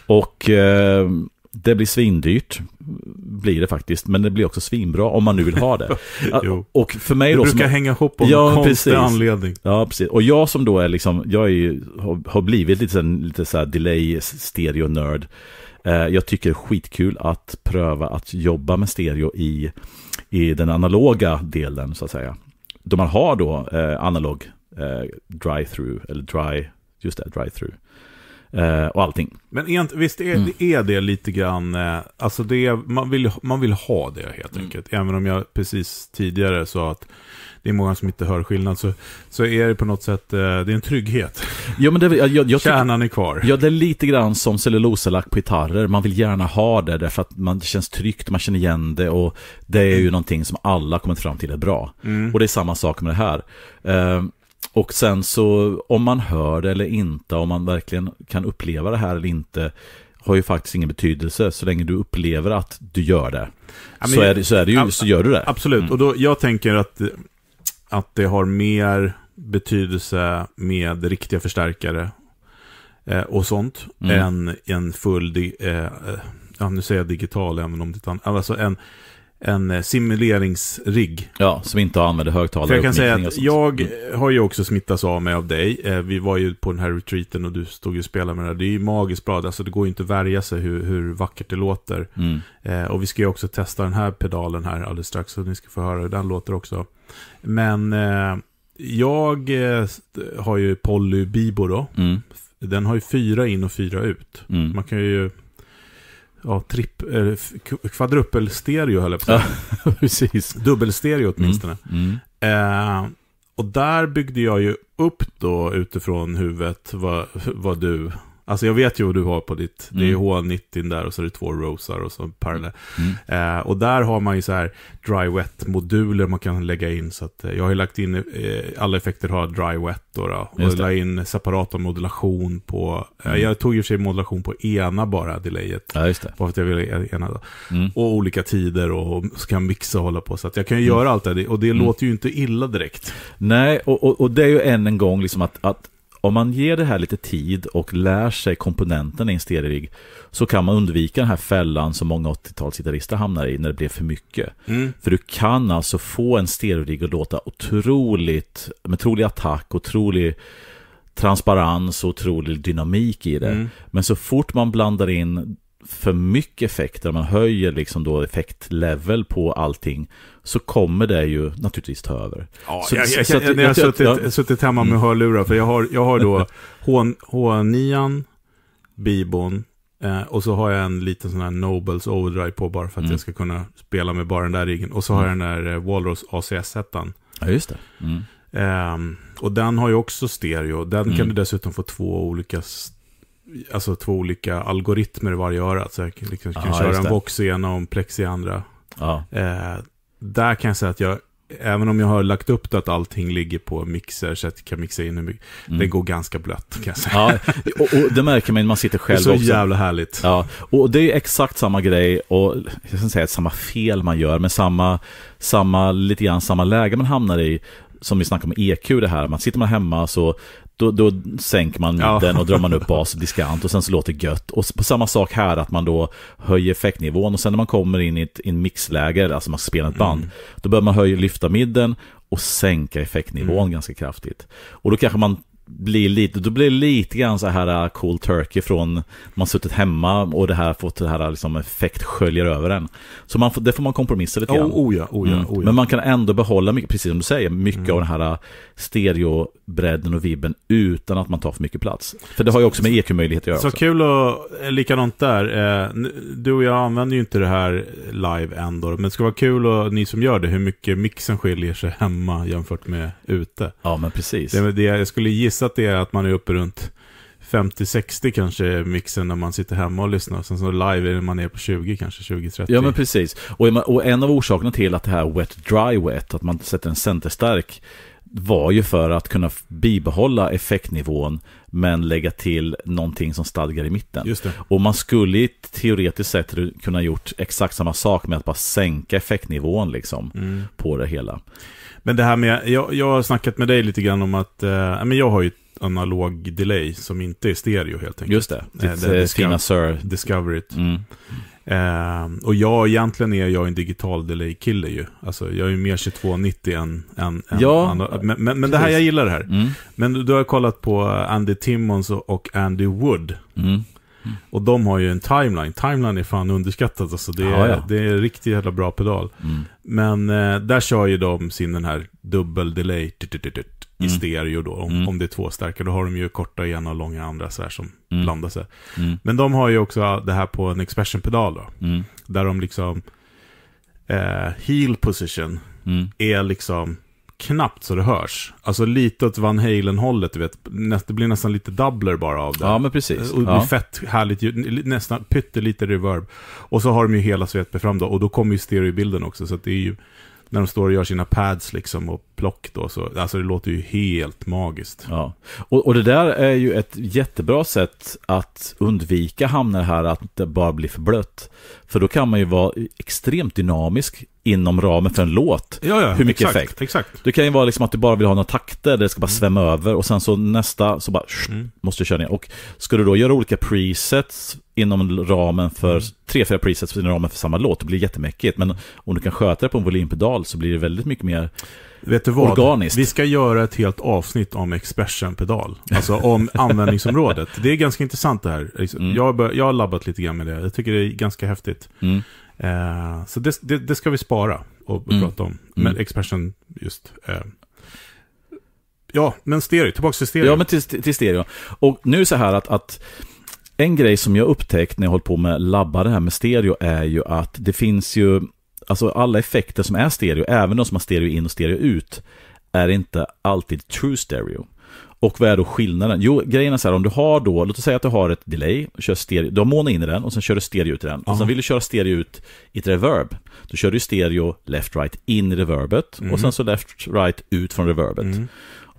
Ja. Och eh, det blir svindyrt, blir det faktiskt, men det blir också svinbra om man nu vill ha det. och för mig det då, brukar som... hänga ihop av ja, en konstig precis. anledning. Ja, precis. Och jag som då är liksom, jag är ju, har blivit lite, lite så delay stereo-nörd. Eh, jag tycker det är skitkul att pröva att jobba med stereo i, i den analoga delen, så att säga. Då man har då eh, analog eh, dry-through, eller dry, just det, dry-through eh, och allting. Men egent, visst är, mm. är det lite grann, eh, alltså det, är, man, vill, man vill ha det helt mm. enkelt. Även om jag precis tidigare sa att det är många som inte hör skillnad, så, så är det på något sätt, eh, det är en trygghet. Ja, men det, jag, jag, jag Kärnan är kvar. Ja, det är lite grann som cellulosalack på gitarrer. Man vill gärna ha det därför att man, det känns tryggt, man känner igen det och det är ju mm. någonting som alla kommit fram till är bra. Mm. Och det är samma sak med det här. Eh, och sen så om man hör det eller inte, om man verkligen kan uppleva det här eller inte, har ju faktiskt ingen betydelse så länge du upplever att du gör det. Ja, så, är det, så, är det ju, så gör du det. Absolut, mm. och då, jag tänker att, att det har mer betydelse med riktiga förstärkare eh, och sånt mm. än en full, eh, eh, ja, nu säger jag digital även om det är alltså en en eh, simuleringsrigg. Ja, som inte använder högtalare. För jag kan säga att jag mm. eh, har ju också smittats av mig av dig. Eh, vi var ju på den här retreaten och du stod ju och spelade med det Det är ju magiskt bra. Alltså det går ju inte att värja sig hur, hur vackert det låter. Mm. och vi ska ju också testa den här pedalen här alldeles strax. Så ni ska få höra hur den låter också. Men jag har ju Polly Bibo då. Mm. Den har ju fyra in och fyra ut. Mm. Man kan ju ja, tripp, eh, kvadrupelstereo höll jag på ja, precis. Dubbelstereo mm, åtminstone. Mm, mm. Eh, och där byggde jag ju upp då utifrån huvudet vad, vad du Alltså jag vet ju vad du har på ditt. Mm. Det är mm. H90 där och så är det två Rosar och så parallell. Mm. Eh, och där har man ju så här dry wet moduler man kan lägga in. Så att eh, jag har ju lagt in, eh, alla effekter har dry wet då. då och jag la in separata modulation på, eh, mm. jag tog ju sig modulation på ena bara delayet. Ja, just det. Bara för att jag ville e-, ena då. Mm. Och olika tider och, och så kan jag mixa och hålla på. Så att jag kan ju mm. göra allt det här och det låter ju inte illa direkt. Nej, och, och, och det är ju än en gång liksom att, att om man ger det här lite tid och lär sig komponenterna i en stereorigg så kan man undvika den här fällan som många 80-talsgitarrister hamnar i när det blir för mycket. Mm. För du kan alltså få en stereorigg att låta otroligt, med otrolig attack, otrolig transparens och otrolig dynamik i det. Mm. Men så fort man blandar in för mycket effekter, om man höjer liksom då effektlevel på allting, så kommer det ju naturligtvis ta över. Ja, så, jag, så, jag, jag, jag, jag, har suttit, jag, suttit hemma med mm. hörlurar, för jag har, jag har då H9, Bibon, eh, och så har jag en liten sån här Nobles Overdrive på bara för att mm. jag ska kunna spela med bara den där riggen. Och så har jag den där eh, Walrus ACS-ettan. Ja, just det. Mm. Eh, och den har ju också stereo. Den mm. kan du dessutom få två olika st- alltså två olika algoritmer i varje öra. Så jag liksom kan Aha, köra en box i ena och en plex i andra. Ja. Eh, där kan jag säga att jag, även om jag har lagt upp det att allting ligger på mixer så att jag kan mixa in hur mycket, mm. det går ganska blött kan jag säga. Ja, och, och det märker man när man sitter själv också. Det är så också. jävla härligt. Ja, och det är exakt samma grej och, jag ska säga samma fel man gör, men samma, samma, lite grann samma läge man hamnar i som vi snackade om EQ det här, man sitter man hemma så då, då sänker man den ja. och drar man upp bas och diskant och sen så låter det gött. Och på samma sak här att man då höjer effektnivån och sen när man kommer in i ett in mixläge, alltså man spelar ett band, mm. då behöver man höja, lyfta midden och sänka effektnivån mm. ganska kraftigt. Och då kanske man blir lite, då blir det lite grann så här äh, cool turkey från man har suttit hemma och det här fått det här äh, liksom effekt sköljer över en. Så man får, det får man kompromissa lite oh, grann. Oh, oh ja, oh ja, mm. oh ja. Men man kan ändå behålla, mycket, precis som du säger, mycket mm. av den här äh, stereobredden och vibben utan att man tar för mycket plats. För det har ju också med EQ-möjlighet att göra. Så också. kul och eh, likadant där. Eh, du och jag använder ju inte det här live än då, men det ska vara kul och ni som gör det, hur mycket mixen skiljer sig hemma jämfört med ute. Ja, men precis. Det, det, jag skulle gissa gissat det är att man är uppe runt 50-60 kanske mixen när man sitter hemma och lyssnar. Sen så live är det man är på 20 kanske, 20-30. Ja men precis. Och, en av orsakerna till att det här wet dry wet, att man sätter en centerstark, var ju för att kunna bibehålla effektnivån men lägga till någonting som stadgar i mitten. Och man skulle teoretiskt sett kunna gjort exakt samma sak med att bara sänka effektnivån liksom mm. på det hela. Men det här med, jag, jag har snackat med dig lite grann om att, eh, men jag har ju analog delay som inte är stereo helt enkelt. Just det, eh, ditt eh, det, fina Sir. Discovery. Mm. Eh, och jag egentligen är jag en digital delay-kille ju. Alltså jag är ju mer 2290 än... än, ja. Än, men, men, men det här, jag gillar det här. Mm. Men du, du har kollat på Andy Timmons och Andy Wood. Mm. Mm. Och de har ju en timeline. Timeline är fan underskattat alltså. Det är, ja, ja. Det är en riktigt jävla bra pedal. Mm. Men eh, där kör ju de sin den här dubbel delay tut, tut, tut, i mm. stereo då. Om, mm. om det är två starka. Då har de ju korta ena och långa andra så här som blandar sig. Men de har ju också det här på en expression-pedal då. Där de liksom... Eh, heel position är liksom knappt så det hörs. Alltså lite åt Van Halen-hållet, du vet. Det blir nästan lite doubler bara av det. Ja, men precis. Och det blir ja. fett härligt ljud, nästan pyttelite reverb. Och så har de ju hela svepet fram då, och då kommer ju stereobilden också, så att det är ju när de står och gör sina pads liksom och plock då, så, alltså det låter ju helt magiskt. Ja. Och, och det där är ju ett jättebra sätt att undvika hamna här att det bara blir för blött. För då kan man ju vara extremt dynamisk inom ramen för en låt. Ja, ja, hur mycket exakt, effekt. Exakt. Det kan ju vara liksom att du bara vill ha några takter där det ska bara svämma mm. över och sen så nästa så bara sh, mm. måste du köra ner. Och ska du då göra olika presets inom ramen för mm. tre, fyra presets inom ramen för samma låt, det blir jättemäckigt. Men om du kan sköta det på en volympedal så blir det väldigt mycket mer Vet du vad? Organiskt. Vi ska göra ett helt avsnitt om expression-pedal. Alltså om användningsområdet. Det är ganska intressant det här. Mm. Jag, har labbat lite grann med det. Jag tycker det är ganska häftigt. Mm. Eh, så det, det, det, ska vi spara och mm. prata om. Men mm. Expression just. Eh. Ja, men stereo. Tillbaka till stereo. Ja, men till, till stereo. Och nu så här att, att en grej som jag upptäckt när jag hållit på med labbar det här med stereo är ju att det finns ju, alltså alla effekter som är stereo, även de som har stereo in och stereo ut, är inte alltid true stereo. Och vad är då skillnaden? Jo, grejen är så här, om du har då, låt oss säga att du har ett delay, kör stereo, du har mono in i den och sen kör du stereo ut i den. Och sen vill du köra stereo ut i ett reverb. Då kör du stereo left right in i reverbet mm. och sen så left right ut från reverbet. Mm.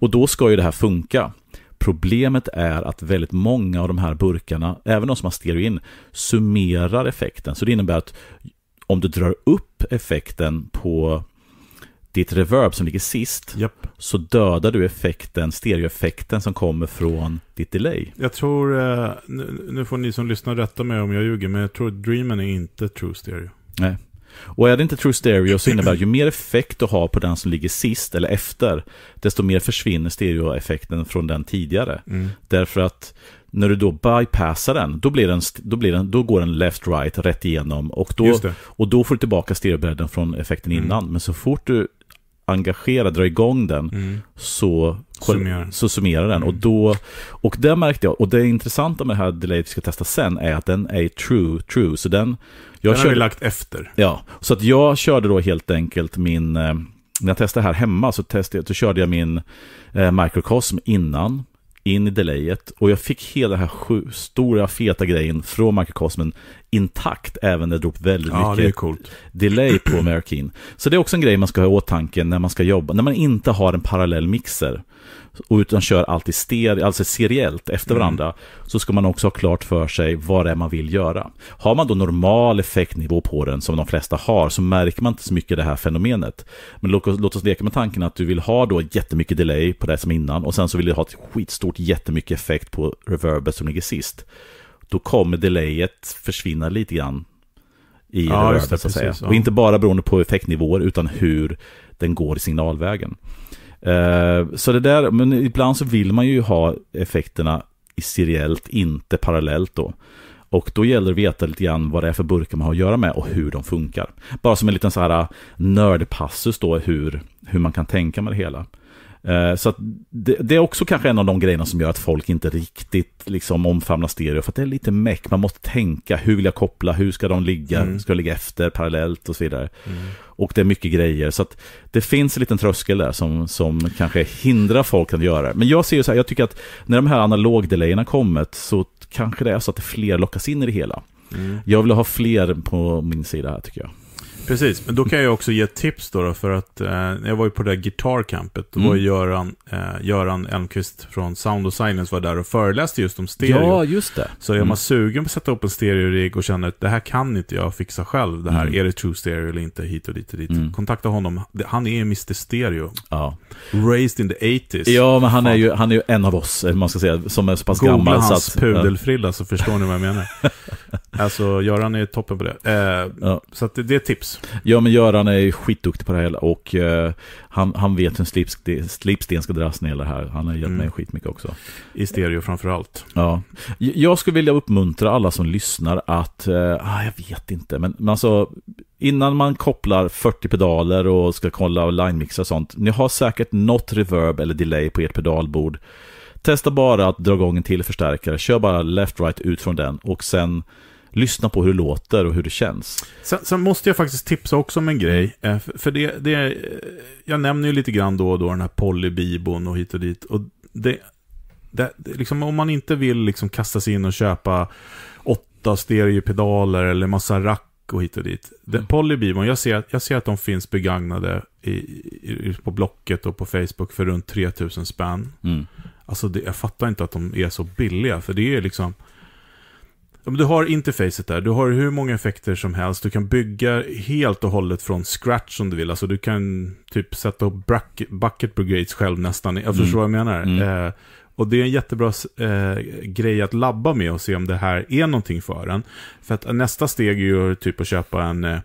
Och då ska ju det här funka. Problemet är att väldigt många av de här burkarna, även de som har stereo in, summerar effekten. Så det innebär att om du drar upp effekten på ditt reverb som ligger sist yep. så dödar du effekten, stereoeffekten som kommer från ditt delay. Jag tror, eh, nu, får ni som lyssnar rätta mig om jag ljuger, men jag tror att Dreamen är inte true stereo. Nej. Och är det inte true stereo så innebär det ju mer effekt du har på den som ligger sist eller efter, desto mer försvinner stereoeffekten från den tidigare. Mm. Därför att när du då bypassar den, då, blir den, då, blir den, då går den left-right rätt igenom. Och då, och då får du tillbaka stereobredden från effekten mm. innan. Men så fort du engagerar, dra igång den, mm. så, summerar. så summerar den. Mm. Och, då, och det märkte jag, och det intressanta med det här delayet vi ska testa sen är att den är true, true. Så den, jag den körde, har vi lagt efter. Ja, så att jag körde då helt enkelt min, eh, när jag testade här hemma så, testade, så körde jag min eh, microcosm innan, in i delayet. Och jag fick hela den här sju, stora feta grejen från microcosmen intakt även när det drog väldigt ja, mycket delay på American. Så det är också en grej man ska ha i åtanke när man ska jobba, när man inte har en parallell mixer och utan kör allt i stereo, alltså seriellt efter mm. varandra, mm. så ska man också ha klart för sig vad det är man vill göra. Har man då normal effektnivå på den, som de flesta har, så märker man inte så mycket det här fenomenet. Men låt oss, låt oss leka med tanken att du vill ha då jättemycket delay på det som innan, och sen så vill du ha ett skitstort jättemycket effekt på reverbet som ligger sist då kommer delayet försvinna lite grann i ja, röret, så att precis, säga. Ja. Och inte bara beroende på effektnivåer, utan hur den går i signalvägen. Uh, så det där, men ibland så vill man ju ha effekterna i seriellt, inte parallellt då. Och då gäller det att veta lite grann vad det är för burkar man har att göra med och hur de funkar. Bara som en liten så här nördpassus då, hur, hur man kan tänka med det hela. Eh, så det, det, är också kanske en av de grejerna som gör att folk inte riktigt liksom omfamnar stereo, för att det är lite meck. Man måste tänka, hur vill jag koppla, hur ska de ligga, mm. ska de ligga efter, parallellt och så vidare. Mm. Och det är mycket grejer, så att det finns en liten tröskel där som, som kanske hindrar folk att göra det. Men jag ser ju så här, jag tycker att när de här analogdelayerna kommit så kanske det är så att fler lockas in i det hela. Mm. Jag vill ha fler på min sida här tycker jag. Precis, men då kan jag också ge ett tips då, då för att eh, jag var ju på det där gitarrkampet. Då mm. var Göran, eh, Göran Elmqvist från Sound of Silence var där och föreläste just om stereo. Ja, just det. Så är man mm. sugen på att sätta upp en stereorigg och känner att det här kan inte jag fixa själv, det här, mm. är det true stereo eller inte, hit och dit och dit. Mm. Kontakta honom, han är ju Mr Stereo. Ja. Raised in the 80s. Ja, men han är, ju, han är ju en av oss, eller eh, man ska säga, som är så pass Googla gammal. Googla hans att, pudelfrilla så förstår ni vad jag menar. alltså, Göran är toppen på det. Eh, ja. Så att det, det är ett tips. Ja, men Göran är skitduktig på det här och eh, han, han vet hur en slipsten, slipsten ska dras ner det här. Han har hjälpt mm. mig skitmycket också. I stereo framförallt. Ja. Jag skulle vilja uppmuntra alla som lyssnar att, eh, ah, jag vet inte, men, men alltså innan man kopplar 40 pedaler och ska kolla och linemixa och sånt, ni har säkert något reverb eller delay på ert pedalbord. Testa bara att dra igång en till förstärkare, kör bara left-right ut från den och sen lyssna på hur det låter och hur det känns. Sen, sen måste jag faktiskt tipsa också om en grej. Eh, för det, det, jag nämner ju lite grann då och då den här polybibon och hit och dit. Och det, det, liksom, om man inte vill liksom kasta sig in och köpa åtta stereopedaler eller massa rack och hit och dit. Den, mm. Polybibon, jag ser, jag ser att de finns begagnade i, i, på Blocket och på Facebook för runt 3000 spänn. Mm. Alltså det, jag fattar inte att de är så billiga, för det är liksom... Du har interfacet där, du har hur många effekter som helst, du kan bygga helt och hållet från scratch om du vill. Alltså du kan typ sätta upp bucket, bucket brigades själv nästan, jag förstår mm. vad jag menar. Mm. Eh, och det är en jättebra eh, grej att labba med och se om det här är någonting för en. För att nästa steg är ju typ att köpa en eh,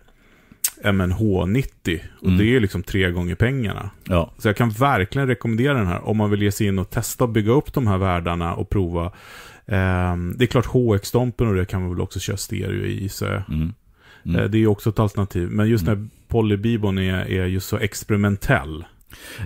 MNH90 och mm. det är liksom tre gånger pengarna. Ja. Så jag kan verkligen rekommendera den här om man vill ge sig in och testa och bygga upp de här världarna och prova Ehm, det är klart HX-stompen och det kan man väl också köra stereo i, så. Mm. Mm. Eh, det är också ett alternativ. Men just mm. när polybibon är, är just så experimentell.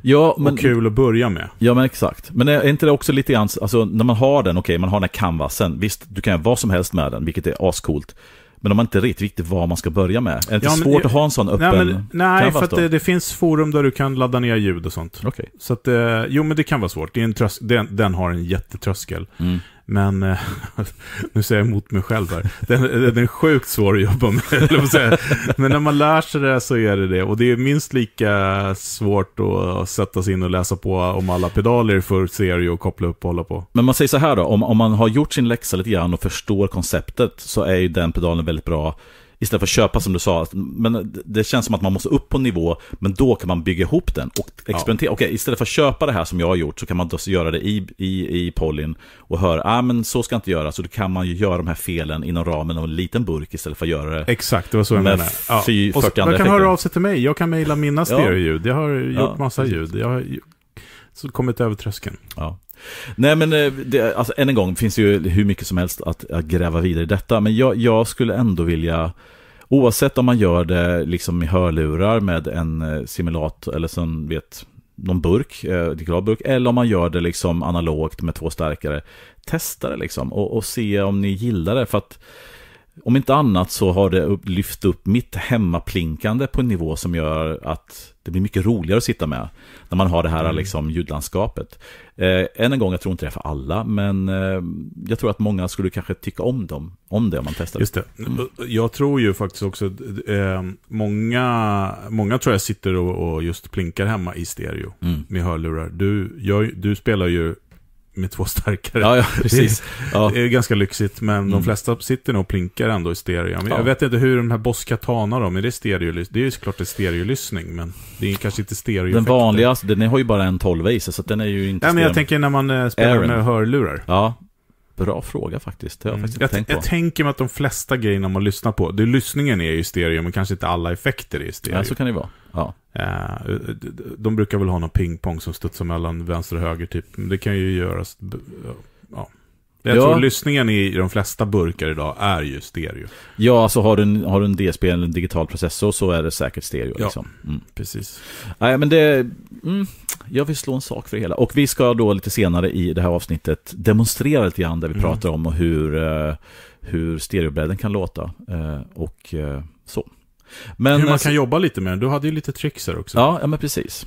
Ja, men, och kul att börja med. Ja, men exakt. Men är inte det också lite grann, alltså när man har den, okej, okay, man har den här canvasen, visst, du kan göra vad som helst med den, vilket är ascoolt. Men om man inte vet riktigt vad man ska börja med, är det inte ja, svårt att ha en sån öppen Nej, men, nej för det, det, finns forum där du kan ladda ner ljud och sånt. Okay. Så att, eh, jo men det kan vara svårt, det är en trös den, den har en jättetröskel. Mm. Men eh, nu säger jag emot mig själv här. Den, den är sjukt svår att jobba med. Men när man lär sig det så är det det. Och det är minst lika svårt att sätta sig in och läsa på om alla pedaler för serie och koppla upp och hålla på. Men man säger så här då, om, om man har gjort sin läxa lite grann och förstår konceptet så är ju den pedalen väldigt bra Istället för att köpa som du sa, men det känns som att man måste upp på nivå, men då kan man bygga ihop den och experimentera. Ja. Okej, istället för att köpa det här som jag har gjort så kan man då göra det i, i, i pollin och höra, ah, men så ska jag inte göra, så då kan man ju göra de här felen inom ramen av en liten burk istället för att göra det Exakt, det var så jag menade. Ja. Fy, och så, man kan höra av sig till mig, jag kan mejla mina stereoljud, ja. jag har gjort ja. massa ljud, jag har kommit över tröskeln. Ja. Nej men eh, det, alltså, än en gång finns det ju hur mycket som helst att, att gräva vidare i detta. Men jag, jag skulle ändå vilja Oavsett om man gör det liksom i hörlurar med en eh, simulator eller som vet någon burk, eh, digitaloburk, eller om man gör det liksom analogt med två starkare, Testa det liksom och, och, se om ni gillar det. För att om inte annat så har det lyft upp mitt hemmaplinkande på en nivå som gör att det blir mycket roligare att sitta med när man har det här mm. liksom, ljudlandskapet. Eh, än en gång, jag tror inte det är för alla, men eh, jag tror att många skulle kanske tycka om, dem, om det om man testar. Just det. Mm. Jag tror ju faktiskt också, eh, många, många tror jag sitter och, och just plinkar hemma i stereo mm. med hörlurar. Du, jag, du spelar ju med två starkare. Ja, ja precis. Ja. Det är ganska lyxigt, men mm. de flesta sitter nog och plinkar ändå i stereo. Ja. Jag vet inte hur de här Boscatana då, men det är stereo Det är ju såklart en stereolyssning, men det är kanske inte stereo Den vanligaste, den har ju bara en 12 så den är ju inte Nej, men jag tänker när man eh, spelar Aaron. med hörlurar. Ja, Bra fråga faktiskt. Det har jag mm. faktiskt mm. tänkt på. jag tänker mig att de flesta grejerna man lyssnar på, det, lyssningen är ju stereo, men kanske inte alla effekter är i stereo. Ja, så kan det vara. Ja. Eh, eh, de brukar väl ha någon pingpong som studsar mellan vänster och höger, typ. men Det kan ju göras... Ja. Jag ja. tror lyssningen i de flesta burkar idag är ju stereo. Ja, alltså har du en, har du en DSP eller en digital processor så är det säkert stereo. Ja, liksom. mm. precis. Nej, men det... Mm, jag vill slå en sak för det hela. Och vi ska då lite senare i det här avsnittet demonstrera lite grann där vi mm. pratar om hur, eh, hur stereobredden kan låta. Eh, och eh, så. Men, Hur man kan jobba lite med den. Du hade ju lite tricks här också. Ja, ja men precis.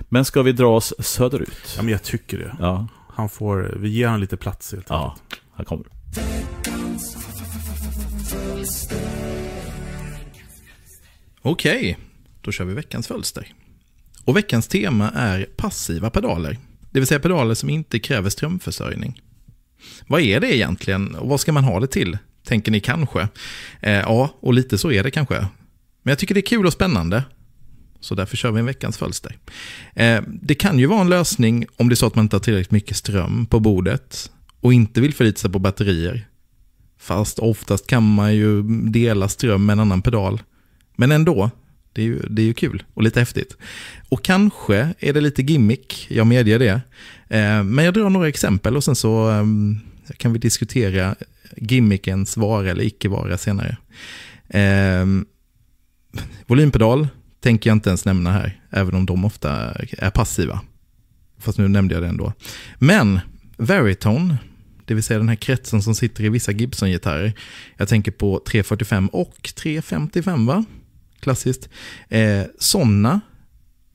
Men ska vi dra oss söderut? Ja, men jag tycker det. Ja. Han får, vi ger honom lite plats helt enkelt. Ja, han kommer. Okej, då kör vi veckans fölster. Och veckans tema är passiva pedaler. Det vill säga pedaler som inte kräver strömförsörjning. Vad är det egentligen och vad ska man ha det till? Tänker ni kanske? Eh, ja, och lite så är det kanske. Men jag tycker det är kul och spännande så därför kör vi en veckans fölster. Eh, det kan ju vara en lösning om det är så att man inte har tillräckligt mycket ström på bordet och inte vill förlita sig på batterier. Fast oftast kan man ju dela ström med en annan pedal. Men ändå, det är, ju, det är ju kul och lite häftigt. Och kanske är det lite gimmick, jag medger det. Eh, men jag drar några exempel och sen så eh, kan vi diskutera gimmickens vara eller icke vara senare. volympedal, tänker jag inte ens nämna här, även om de ofta är passiva. Fast nu nämnde jag det ändå. Men Veritone, det vill säga den här kretsen som sitter i vissa Gibson-gitarrer. Jag tänker på 345 och 355 va? Klassiskt. Eh, sådana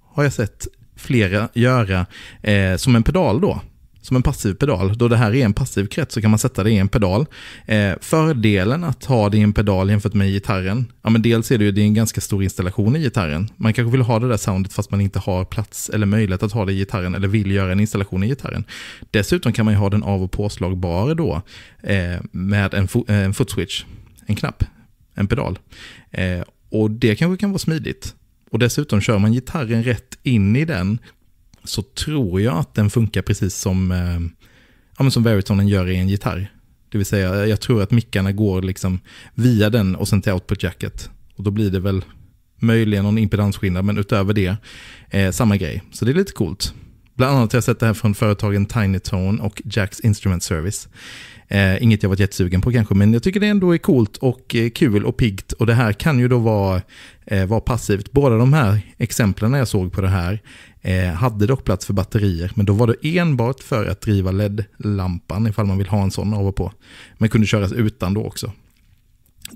har jag sett flera göra eh, som en pedal då som en passiv pedal. Då det här är en passiv krets så kan man sätta det i en pedal. Eh, fördelen att ha det i en pedal jämfört med gitarren, ja men dels är det ju det är en ganska stor installation i gitarren. Man kanske vill ha det där soundet fast man inte har plats eller möjlighet att ha det i gitarren eller vill göra en installation i gitarren. Dessutom kan man ju ha den av och påslagbar då eh, med en, fo eh, en footswitch, en knapp, en pedal. Eh, och det kanske kan vara smidigt. Och dessutom kör man gitarren rätt in i den så tror jag att den funkar precis som, eh, ja, men som Varitonen gör i en gitarr. Det vill säga, jag tror att mickarna går liksom via den och sen till output jacket. Och då blir det väl möjligen någon impedansskillnad, men utöver det, eh, samma grej. Så det är lite coolt. Bland annat har jag sett det här från företagen Tiny Tone och Jacks Instrument Service. Eh, inget jag varit jättesugen på kanske, men jag tycker det ändå är coolt och eh, kul och piggt. Och det här kan ju då vara Eh, var passivt. Båda de här exemplen jag såg på det här eh, hade dock plats för batterier, men då var det enbart för att driva LED-lampan ifall man vill ha en sån av och på. Men kunde köras utan då också.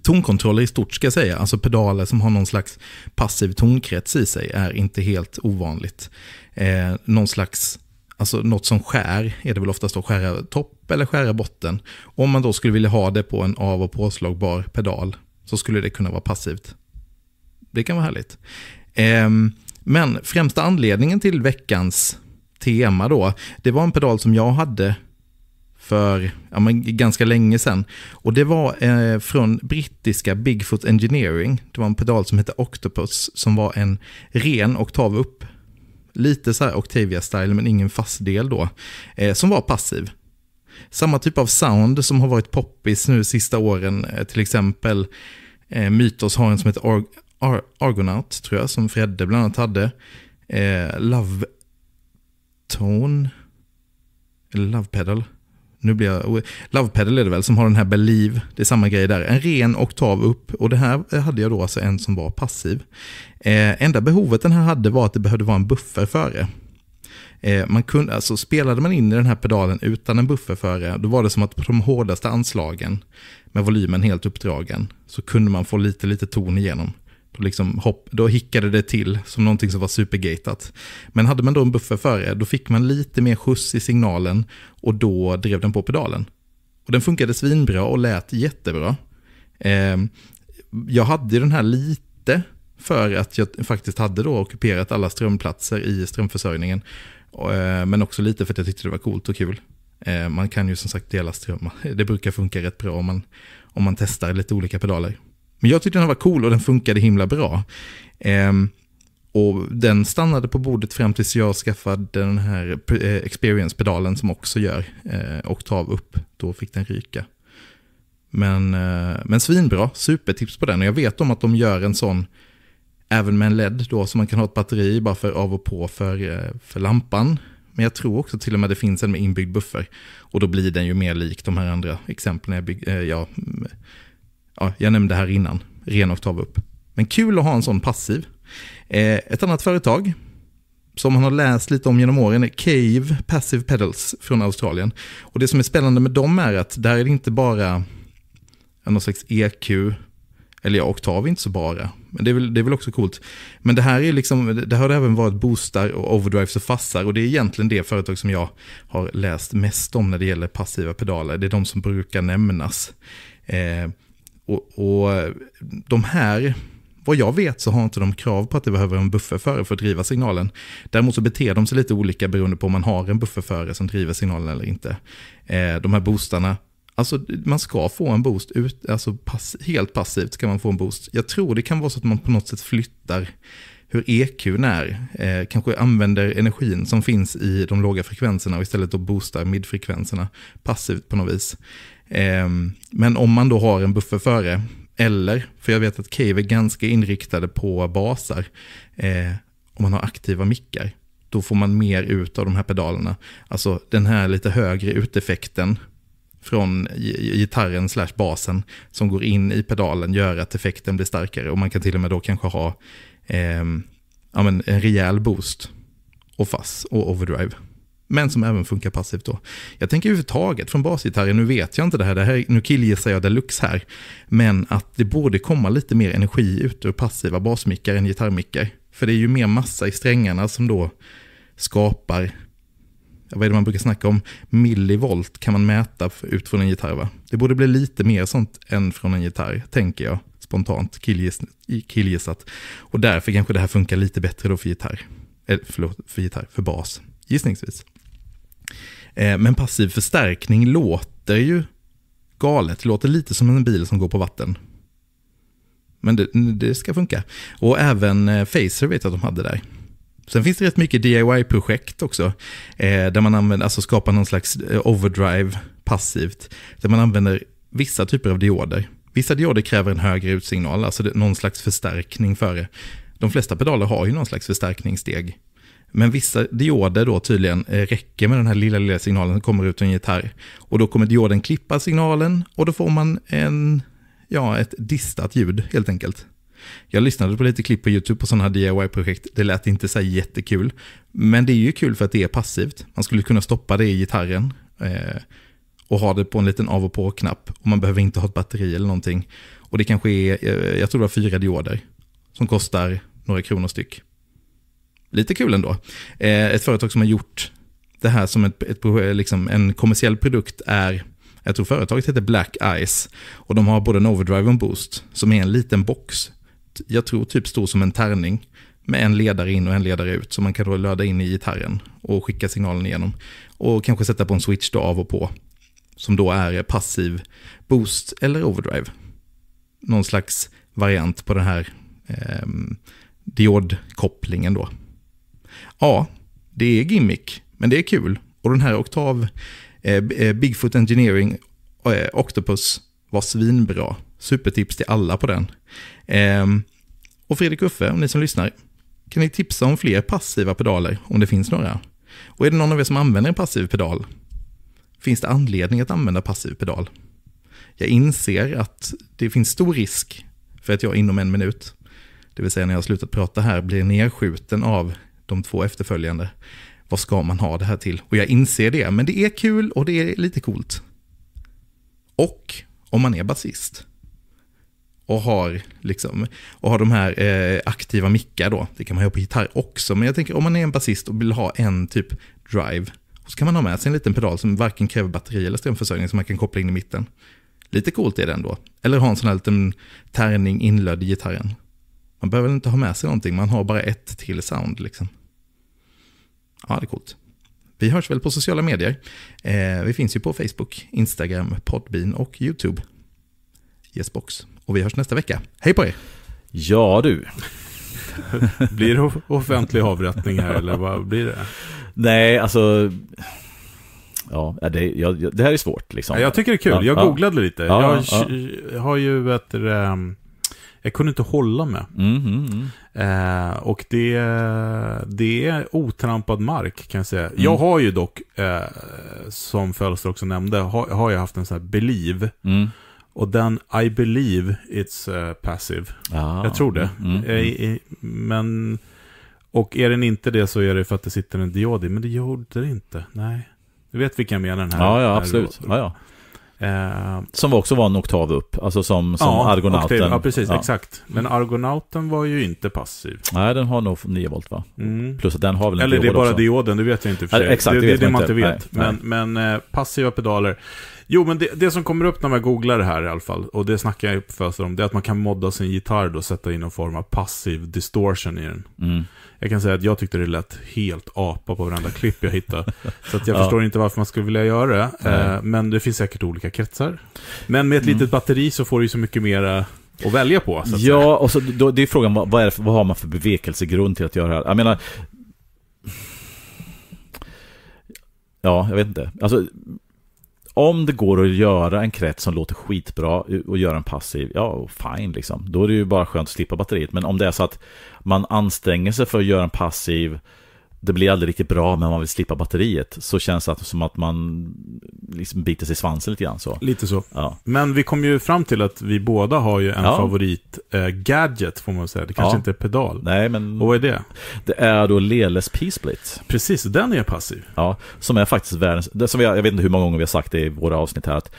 Tonkontroller i stort ska jag säga, alltså pedaler som har någon slags passiv tonkrets i sig är inte helt ovanligt. Eh, någon slags, alltså något som skär är det väl oftast att skära topp eller skära botten. Om man då skulle vilja ha det på en av och påslagbar pedal så skulle det kunna vara passivt. Det kan vara härligt. Ehm, men främsta anledningen till veckans tema då, det var en pedal som jag hade för ja, men, ganska länge sedan. Och det var eh, från brittiska Bigfoot Engineering. Det var en pedal som hette Octopus som var en ren oktav upp. Lite så här Octavia-style men ingen fast del då. Eh, som var passiv. Samma typ av sound som har varit poppis nu sista åren. Eh, till exempel eh, Mythos har en som heter Ar Argonaut tror jag, som Fredde bland annat hade. Eh, Love Tone. Eller Love Pedal. Nu blir jag... Oh, Love Pedal är det väl, som har den här Believe. Det är samma grej där. En ren oktav upp. Och det här hade jag då alltså en som var passiv. Eh, enda behovet den här hade var att det behövde vara en buffer före. Eh, man kunde, alltså, spelade man in i den här pedalen utan en buffer före, då var det som att på de hårdaste anslagen, med volymen helt uppdragen, så kunde man få lite, lite ton igenom. Då, liksom hopp, då hickade det till som någonting som var supergatat. Men hade man då en buffer före, då fick man lite mer skjuts i signalen och då drev den på pedalen. Och den funkade svinbra och lät jättebra. Eh, jag hade den här lite för att jag faktiskt hade då ockuperat alla strömplatser i strömförsörjningen. Eh, men också lite för att jag tyckte det var coolt och kul. Ehm, man kan ju som sagt dela strömmar. Det brukar funka rätt bra om man, om man testar lite olika pedaler. Men jag tyckte den var cool och den funkade himla bra. Eh, och den stannade på bordet fram tills jag skaffade den här eh, experience-pedalen som också gör eh, oktav upp. Då fick den ryka. Men, eh, men svinbra, supertips på den. Och jag vet om att de gör en sån även med en LED då, så man kan ha ett batteri bara för av och på för, eh, för lampan. Men jag tror också till och med det finns en med inbyggd buffer. Och då blir den ju mer lik de här andra exemplen jag, bygg, eh, jag ja, jag nämnde här innan, ren oktav upp. Men kul att ha en sån passiv. Eh, ett annat företag som man har läst lite om genom åren är Cave Passive Pedals från Australien. Och det som är spännande med dem är att där är det inte bara någon slags EQ, eller ja, oktav är inte så bara, men det är väl, det är väl också coolt. Men det här är liksom, det har även varit boostar och overdrives och fassar och det är egentligen det företag som jag har läst mest om när det gäller passiva pedaler. Det är de som brukar nämnas. Eh, och, och de här, vad jag vet så har inte de krav på att det behöver en bufferförare för att driva signalen. Däremot så beter de sig lite olika beroende på om man har en bufferförare som driver signalen eller inte. Eh, de här boostarna Alltså man ska få en boost, ut, alltså pass, helt passivt ska man få en boost. Jag tror det kan vara så att man på något sätt flyttar hur EQn är. Eh, kanske använder energin som finns i de låga frekvenserna och istället då boostar midfrekvenserna passivt på något vis. Ehm, men om man då har en buffer före, eller, för jag vet att Cave är ganska inriktade på basar, eh, om man har aktiva mickar, då får man mer ut av de här pedalerna. Alltså den här lite högre uteffekten från gitarren slash basen som går in i pedalen gör att effekten blir starkare och man kan till och med då kanske ha eh, ja, men en rejäl boost och fuzz och overdrive men som även funkar passivt då. Jag tänker överhuvudtaget från basgitarren, nu vet jag inte det här, det här nu killgissar jag deluxe här, men att det borde komma lite mer energi ut ur passiva basmickar än gitarrmickar. För det är ju mer massa i strängarna som då skapar, vad är det man brukar snacka om, millivolt kan man mäta ut från en gitarr va? Det borde bli lite mer sånt än från en gitarr, tänker jag spontant killgissat. Och därför kanske det här funkar lite bättre då för gitarr, eller förlåt, för gitarr, för bas, gissningsvis. Eh, men passiv förstärkning låter ju galet. Låter lite som en bil som går på vatten. Men det, det ska funka. Och även eh, Facer vet jag att de hade där. Sen finns det rätt mycket DIY-projekt också. Eh, där man använder, alltså skapar någon slags overdrive passivt. Där man använder vissa typer av dioder. Vissa dioder kräver en högre utsignal, alltså någon slags förstärkning före. De flesta pedaler har ju någon slags förstärkningssteg. Men vissa dioder då tydligen eh, räcker med den här lilla, lilla signalen som kommer ut från en gitarr. Och då kommer dioden klippa signalen och då får man en, ja, ett distat ljud helt enkelt. Jag lyssnade på lite klipp på YouTube på sådana här DIY-projekt. Det lät inte så jättekul. Men det är ju kul för att det är passivt. Man skulle kunna stoppa det i gitarren eh, och ha det på en liten av och på-knapp. Och man behöver inte ha ett batteri eller någonting. Och det kanske är, eh, jag tror det var fyra dioder som kostar några kronor styck lite kul ändå. Eh, ett företag som har gjort det här som ett, ett, eh, liksom en kommersiell produkt är, jag tror företaget heter Black Ice, och de har både en overdrive och en boost, som är en liten box, jag tror typ stor som en tärning, med en ledare in och en ledare ut, som man kan då löda in i gitarren och skicka signalen igenom. Och kanske sätta på en switch då av och på, som då är passiv boost eller overdrive. Någon slags variant på den här eh, diodkopplingen då. Ja, det är gimmick, men det är kul. Och den här Octav, eh, eh, Bigfoot Engineering, eh, Octopus var svinbra. Supertips till alla på den. Ehm, och Fredrik Uffe, om ni som lyssnar, kan ni tipsa om fler passiva pedaler, om det finns några? Och är det någon av er som använder en passiv pedal? Finns det anledning att använda passiv pedal? Jag inser att det finns stor risk för att jag inom en minut, det vill säga när jag har slutat prata här, blir nedskjuten av de två efterföljande. Vad ska man ha det här till? Och jag inser det, men det är kul och det är lite coolt. Och om man är basist och har, liksom, och har de här eh, aktiva mickar då, det kan man ha på gitarr också, men jag tänker om man är en basist och vill ha en typ drive, så kan man ha med sig en liten pedal som varken kräver batteri eller strömförsörjning som man kan koppla in i mitten. Lite coolt är det ändå. Eller ha en sån här liten tärning inlödd i gitarren. Man behöver inte ha med sig någonting, man har bara ett till sound liksom. Ja, det är coolt. Vi hörs väl på sociala medier. Eh, vi finns ju på Facebook, Instagram, Podbean och YouTube. Yesbox. Och vi hörs nästa vecka. Hej på er! Ja du. blir det offentlig avrättning här eller vad blir det? Nej, alltså... Ja, det, jag, det här är svårt liksom. Jag tycker det är kul. Jag googlade lite. jag har ju ett... Eh, ähm jag kunde inte hålla mig. Mm, mm, eh, och det, det är otrampad mark kan jag säga. Mm. Jag har ju dock, eh, som Fölster också nämnde, har, har, jag haft en sån här believe. Mm. Och den I believe it's uh, passive. Ah. Jag tror det. Mm, mm, eh, men, och är den inte det så är det för att det sitter en diod i. Men det gjorde det inte. Nej. Du vet vilka jag menar den här. Ja, ja absolut. Här, ja, ja. Eh, som också var en oktav upp, alltså som, som ja, Argonauten. Oktav, ja, precis, ja. exakt. Men Argonauten var ju inte passiv. Nej, den har nog 9 volt va? Mm. Plus att den har väl en Eller det är bara också. dioden, det vet jag inte för sig. Nej, exakt, det, det, det är det man inte vet. Nej, men, nej. men eh, passiva pedaler. Jo, men det, det, som kommer upp när man googlar det här i alla fall, och det snackar jag för om, det är att man kan modda sin gitarr och sätta in någon form av passiv distortion i den. Mm. Jag kan säga att jag tyckte det lät helt apa på varenda klipp jag hittade. Så att jag ja. förstår inte varför man skulle vilja göra det. Nej. Eh, men det finns säkert olika kretsar. Men med ett mm. litet batteri så får du ju så mycket mera eh, att välja på. Att ja, säga. och så, då, det är frågan vad, är vad har man för bevekelsegrund till att göra det här? Jag menar... Ja, jag vet inte. Alltså, om det går att göra en krets som låter skitbra eh, och göra en passiv, ja, fine liksom. Då är det ju bara skönt att slippa batteriet. Men om det är så att man anstränger sig för att göra en passiv det blir aldrig riktigt bra men man vill slippa batteriet så känns det som att man liksom biter sig i svansen lite grann. Så. Lite så. Ja. Men vi kom ju fram till att vi båda har ju en ja. favorit eh, gadget får man säga. Det kanske ja. inte är pedal. Nej, men... Och vad är det? Det är då Leles P-Split. Precis, den är passiv. Ja, som är faktiskt världens... Det som jag, jag vet inte hur många gånger vi har sagt det i våra avsnitt här. Att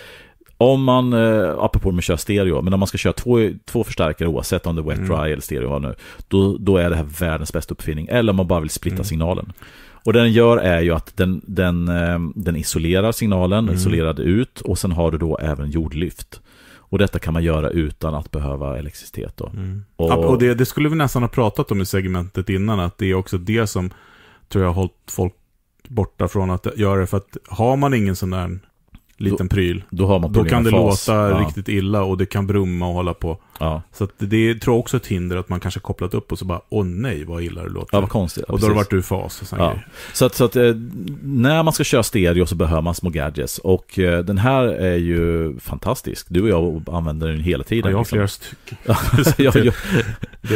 om man, eh, apropå om man kör stereo, men om man ska köra två, två förstärkare oavsett om det är wet, mm. dry mm. eller stereo nu, då, då är det här världens bästa uppfinning. Eller om man bara vill splitta mm. signalen. Och det den gör är ju att den, den, eh, den isolerar signalen, mm. isolerad ut, och sen har du då även jordlyft. Och detta kan man göra utan att behöva elektricitet. Då. Mm. Och, och det, det, skulle vi nästan ha pratat om i segmentet innan, att det är också det som tror jag har hållit folk borta från att göra det. För att har man ingen sån där liten då, pryl. Då, då kan det fas. låta ja. riktigt illa och det kan brumma och hålla på. Ja. Så det är, tror jag också ett hinder att man kanske kopplat upp och så bara, åh nej vad illa det låter. Ja, vad konstigt. och då har det varit ur fas och ja. Så att, så att eh, när man ska köra stereo så behöver man små gadgets. Och eh, den här är ju fantastisk. Du och jag använder den hela tiden. Ja, jag har liksom. flera stycken.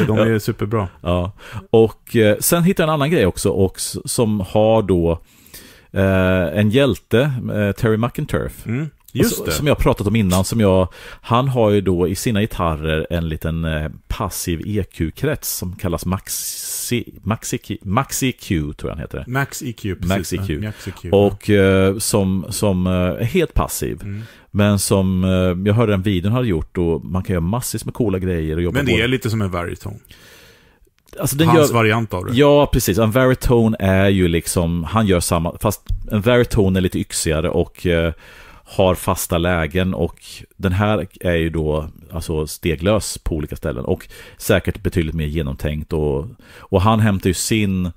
de är superbra. Ja. Och eh, sen hittar jag en annan grej också, och, som har då eh, en hjälte, eh, Terry McInturf. Mm. Så, som jag pratat om innan, som jag, han har ju då i sina gitarrer en liten eh, passiv EQ-krets som kallas Maxi, Maxi, Maxi Q, tror jag han heter. Det. Max EQ, precis. Max EQ. Ja, Max EQ och eh, som, som eh, är helt passiv. Mm. Men som jag hörde den videon hade gjort och man kan göra massvis med coola grejer. Och jobba Men det är lite som en variton. Alltså den Hans gör, variant av det. Ja, precis. En Veritone är ju liksom, han gör samma, fast en Veritone är lite yxigare och eh, har fasta lägen och den här är ju då alltså steglös på olika ställen och säkert betydligt mer genomtänkt och, och han hämtar ju sin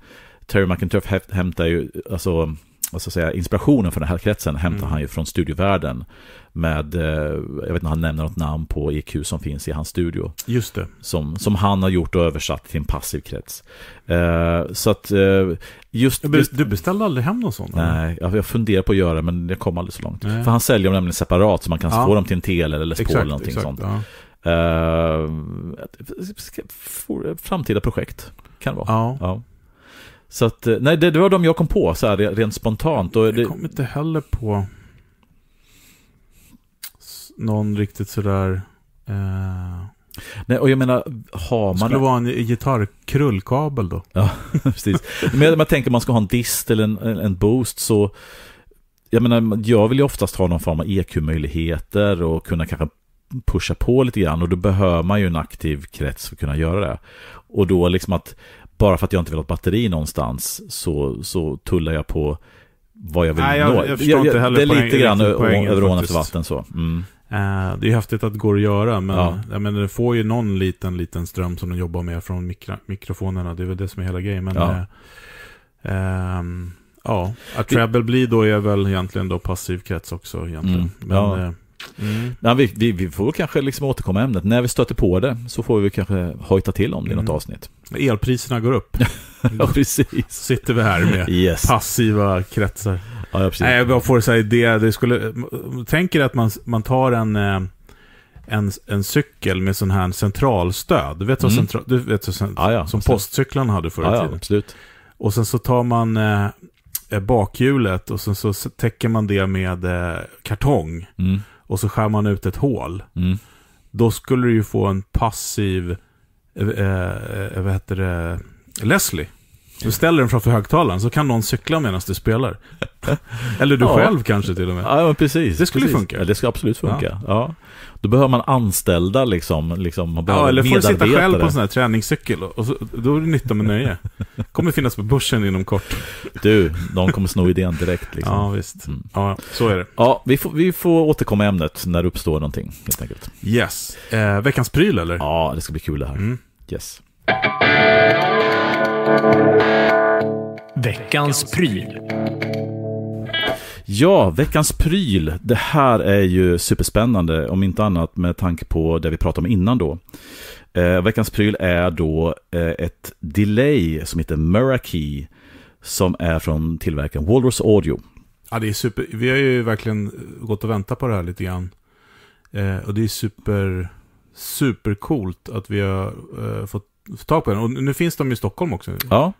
Terry McInturf hämtar ju alltså så att säga, inspirationen för den här kretsen hämtar mm. han ju från studiovärlden. Med, eh, jag vet inte, om han nämner något namn på EQ som finns i hans studio. Just det. Som, som han har gjort och översatt till en passiv krets. Uh, så att uh, just, just... Du beställde aldrig hem någon sån? Nej, jag, jag funderar på att göra det men det kom aldrig så långt. Nej. För han säljer dem nämligen separat så man kan ja. få dem till en tele eller spå eller någonting exakt, sånt. Ja. Uh, framtida projekt kan det vara. Ja. ja. Så att, eh, nej, det, det var de jag kom på så här, rent spontant. Och det... Jag kom inte heller på någon riktigt sådär... Eh... Nej, och jag menar, har man... Skulle det vara en gitarrkrullkabel då? Ja, precis. Men jag, tänker om man ska ha en dist eller en, en boost så... Jag menar, jag vill ju oftast ha någon form av EQ-möjligheter och kunna kanske pusha på lite grann och då behöver man ju en aktiv krets för att kunna göra det. Och då liksom att bara för att jag inte vill ha ett batteri någonstans så, så tullar jag på vad jag vill Nej, jag, nå. Jag förstår jag, inte heller det är lite grann över ån efter vatten så. Mm. Eh, det är häftigt att det går att göra, men ja. jag menar, det får ju någon liten, liten ström som de jobbar med från mikro mikrofonerna. Det är väl det som är hela grejen. Men, ja. Uh, um, ja. att treble blir då är väl egentligen då passiv krets också egentligen. Mm. Men, ja. Eh, Mm. Nej, vi, vi, vi, får kanske liksom återkomma ämnet. När vi stöter på det så får vi kanske hojta till om det mm. i något mm. avsnitt. Elpriserna går upp. ja, precis. Sitter vi här med yes. passiva kretsar. Ja, ja, Nej, jag får säga det. det skulle, tänker att man, man tar en, eh, en, en cykel med sån här centralstöd. Du vet, mm. central, du vet så, sen, ja, ja, som postcyklarna hade förr i ja, tiden. absolut. Och sen så tar man eh, eh bakhjulet och sen så täcker man det med eh, kartong. Mm och så skär man ut ett hål. Mm. Då skulle du ju få en passiv, eh, eh, vad heter det, Leslie. Du ställer den framför högtalaren så kan någon cykla medan du spelar. Eller du ja. själv kanske till och med. Ja, precis. Det skulle precis. funka. Ja, det skulle absolut funka. Ja. Då behöver man anställda liksom. liksom man ja, eller får du sitta själv på en sån här träningscykel. Och så, då är det nytta med nöje. kommer finnas på börsen inom kort. Du, de kommer sno idén direkt. Liksom. Ja, visst. Mm. Ja, så är det. Ja, vi får, vi får återkomma i ämnet när det uppstår någonting, helt enkelt. Yes. Eh, veckans pryl, eller? Ja, det ska bli kul det här. Mm. Yes. Veckans pryl. Ja, veckans pryl. Det här är ju superspännande, om inte annat med tanke på det vi pratade om innan då. Eh, veckans pryl är då eh, ett delay som heter Murakey, som är från tillverkaren Walrus Audio. Ja, det är super. Vi har ju verkligen eh, gått och väntat på det här lite grann. Eh, och det är super, supercoolt att vi har eh, fått tag på den. Och nu finns de i Stockholm också. Ja,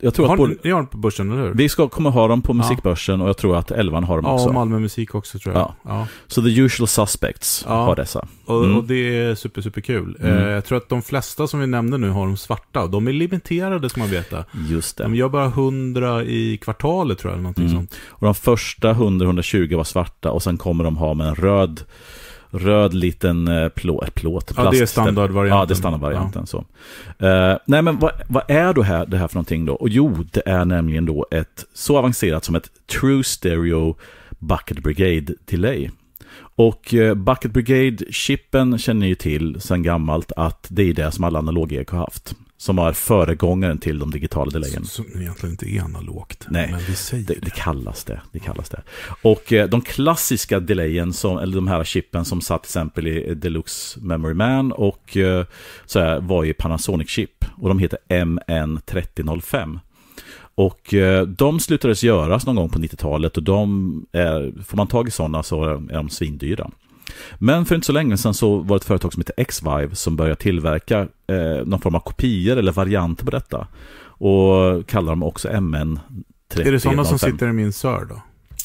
jag tror har, att ni har dem på börsen, eller hur? Vi ska, kommer ha dem på musikbörsen och jag tror att elvan har dem ja, också. Ja, och Malmö Musik också tror jag. Ja. ja. Så The Usual Suspects ja. har dessa. Mm. Och, och, det är super, super kul. Mm. Eh, jag tror att de flesta som vi nämnde nu har de svarta. De är limiterade ska man veta. Just det. De gör bara 100 i kvartalet tror jag, eller någonting mm. sånt. Och de första 100-120 var svarta och sen kommer de ha med en röd röd liten eh, plå, eh, plåt. Plast, ja, det är standardvarianten. Ja, det är standardvarianten. Ja. Så. Uh, nej, men vad, vad, är då här, det här för någonting då? Och jo, det är nämligen då ett så avancerat som ett True Stereo Bucket Brigade Delay. Och Bucket Brigade-chippen känner ni ju till sedan gammalt att det är det som alla analoga ek har haft. Som är föregångaren till de digitala delayen. Som egentligen inte är analogt. Nej, men vi säger det, det kallas det. det, kallas det. Och eh, de klassiska delayen, som, eller de här chippen som satt till exempel i eh, Deluxe Memory Man och eh, så här, var ju Panasonic-chip. Och de heter MN3005. Och eh, de slutades göras någon gång på 90-talet och de är, får man tag i sådana så är de svindyra. Men för inte så länge sedan så var det ett företag som heter vive som började tillverka eh, någon form av kopior eller varianter på detta. Och kallar dem också mn 3005 Är det sådana som sitter i min SÖR då?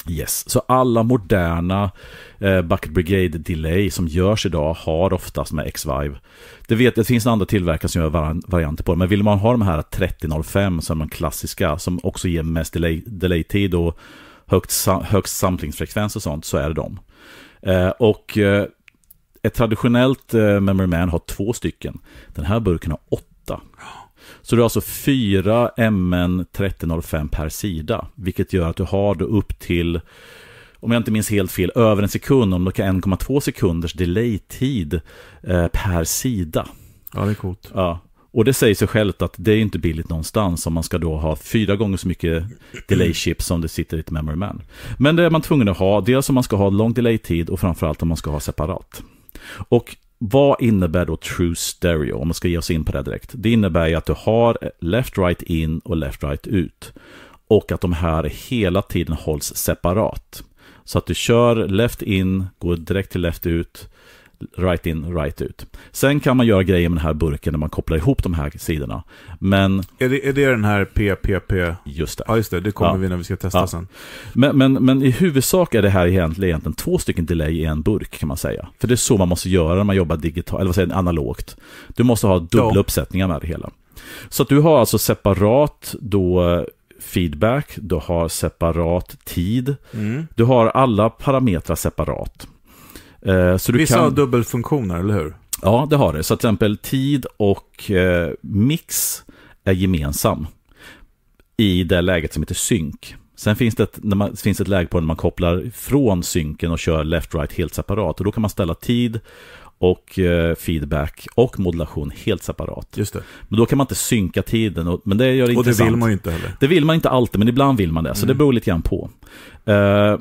Yes, så alla moderna eh, Bucket Brigade Delay som görs idag har oftast med X-Vive. Det, vet, det finns andra tillverkare som gör varianter på det, men vill man ha de här 3005 som är de klassiska, som också ger mest delay-tid delay och högst, högst samplingsfrekvens och sånt, så är det de. Eh, och eh, ett traditionellt eh, Memory Man har två stycken. Den här burken har åtta. Så du har alltså fyra MN 3005 per sida, vilket gör att du har då upp till, om jag inte minns helt fel, över en sekund, om du kan 1,2 sekunders delay-tid per sida. Ja, det är coolt. Ja, och det säger sig självt att det är inte billigt någonstans om man ska då ha fyra gånger så mycket delay chip som det sitter i ett memory man. Men det är man tvungen att ha, dels om man ska ha lång delay-tid och framförallt om man ska ha separat. Och vad innebär då true stereo, om man ska ge oss in på det direkt? Det innebär ju att du har left right in och left right ut. Och att de här hela tiden hålls separat. Så att du kör left in, går direkt till left ut, right in, right ut. Sen kan man göra grejer med den här burken när man kopplar ihop de här sidorna. Men... Är, det, är det den här PPP? Just det. Ja, just det. Det kommer ja. vi när vi ska testa ja. sen. Men, men, men, i huvudsak är det här egentligen, egentligen två stycken delay i en burk kan man säga. För det är så man måste göra när man jobbar digitalt, eller vad säger analogt. Du måste ha dubbla ja. uppsättningar med det hela. Så att du har alltså separat då eh, feedback, du har separat tid, mm. du har alla parametrar separat. Eh, så du Vissa kan... har dubbelfunktioner, eller hur? Ja, det har det. Så till exempel tid och eh, mix är gemensam i det läget som heter synk. Sen finns det, ett, när man, finns ett läge på när man kopplar från synken och kör left-right helt separat. Och då kan man ställa tid och eh, feedback och modulation helt separat. Just det. Men då kan man inte synka tiden. Och, men det gör det och intressant. det vill man ju inte heller. Det vill man inte alltid, men ibland vill man det. Så mm. det beror lite grann på. Uh,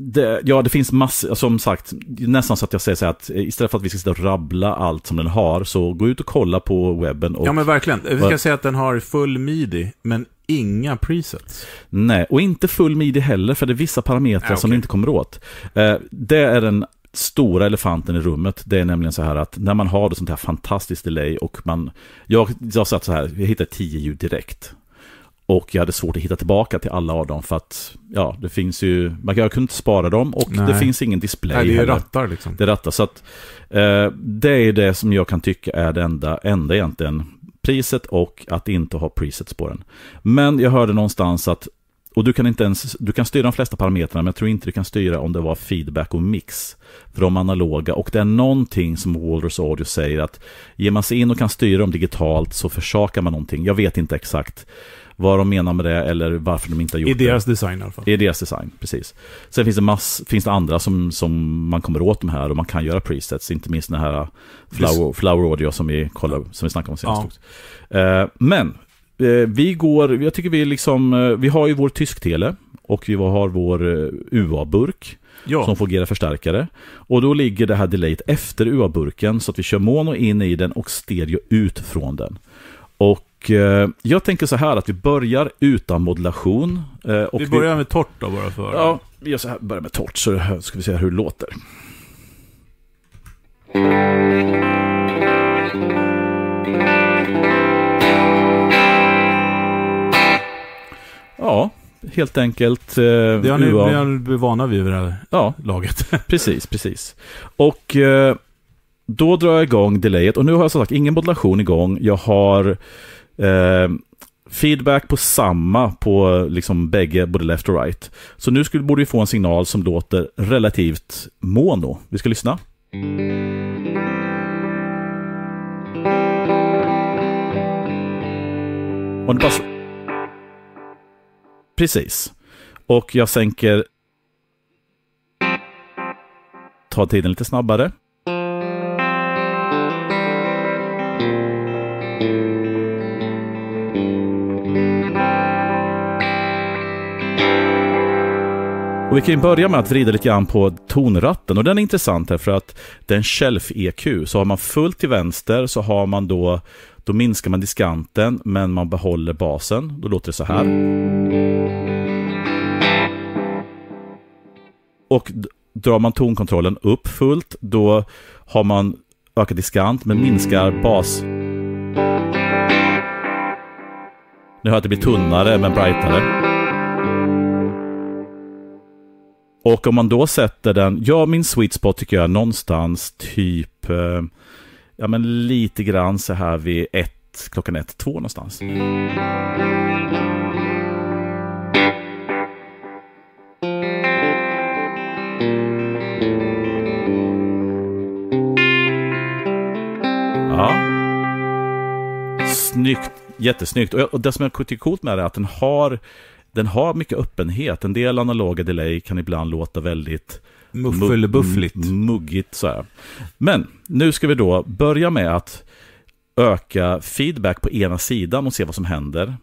det, ja, det finns massor, som sagt, nästan så att jag säger så här att eh, istället för att vi ska sitta och rabbla allt som den har, så gå ut och kolla på webben. Och, ja, men verkligen. Vi ska säga att den har full midi, men inga presets. Nej, och inte full midi heller, för det är vissa parametrar ah, okay. som du inte kommer åt. Eh, det är den stora elefanten i rummet, det är nämligen så här att när man har det sånt här fantastiskt delay och man... Jag, jag satt så här, jag hittade tio ljud direkt. Och jag hade svårt att hitta tillbaka till alla av dem för att ja, det finns ju, man, jag kunde inte spara dem och Nej. det finns ingen display. Nej, det är rattar liksom. Det är rattar, så att eh, det är det som jag kan tycka är det enda, enda egentligen priset och att inte ha presets på den. Men jag hörde någonstans att och du kan inte ens, du kan styra de flesta parametrarna, men jag tror inte du kan styra om det var feedback och mix. För de analoga, och det är någonting som Walrus Audio säger att ger man sig in och kan styra dem digitalt så försakar man någonting. Jag vet inte exakt vad de menar med det eller varför de inte har gjort det. I deras design i alla fall. I deras design, precis. Sen finns det, mass, finns det andra som, som man kommer åt de här och man kan göra presets, inte minst den här Flower, Flower Audio som vi, kollade, som vi snackade om senast. Ja. Eh, men Eh, vi går, jag tycker vi liksom, eh, vi har ju vår tysk-tele och vi har vår eh, UA-burk. Ja. som fungerar förstärkare. Och då ligger det här delayet efter UA-burken så att vi kör mono in i den och stereo ut från den. Och eh, jag tänker så här att vi börjar utan modulation. och vi börjar med torrt då bara för... Ja, vi gör så här, börjar med torrt så ska vi se hur det låter. Mm. Ja, helt enkelt. Eh, det har ni blivit vana vid det här ja, laget. precis, precis. Och eh, då drar jag igång delayet. Och nu har jag som sagt ingen modulation igång. Jag har eh, feedback på samma på liksom bägge, både left och right. Så nu skulle, borde vi få en signal som låter relativt mono. Vi ska lyssna. Och det bara... Precis. Och jag sänker... Ta tiden lite snabbare. Och vi kan börja med att vrida lite grann på tonratten och den är intressant därför att den shelf-EQ, så har man fullt till vänster så har man då då minskar man diskanten men man behåller basen. Då låter det så här. Och drar man tonkontrollen upp fullt då har man ökad diskant men minskar bas. Nu hör jag att det blir tunnare men brightare. Och om man då sätter den, ja min sweet spot tycker jag är någonstans typ eh, ja, men lite grann så här vid ett, klockan ett, två någonstans. Ja. Snyggt, jättesnyggt. Och, det som är coolt med det är att den har, den har mycket öppenhet. En del analoga delay kan ibland låta väldigt muffelbuffligt. Muggigt så här. Men nu ska vi då börja med att öka feedback på ena sidan och se vad som händer.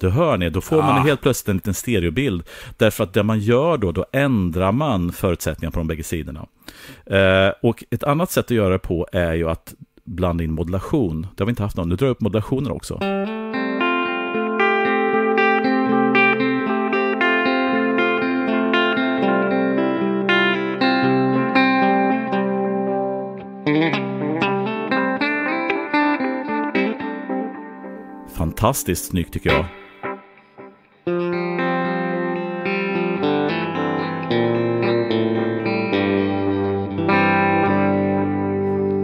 Det hör ni, då får man helt plötsligt en liten stereobild. Därför att det man gör då, då ändrar man förutsättningarna på de bägge sidorna. Eh, och ett annat sätt att göra det på är ju att blanda in modulation. Det har vi inte haft någon. Nu drar jag upp modulationen också. Fantastiskt snyggt tycker jag.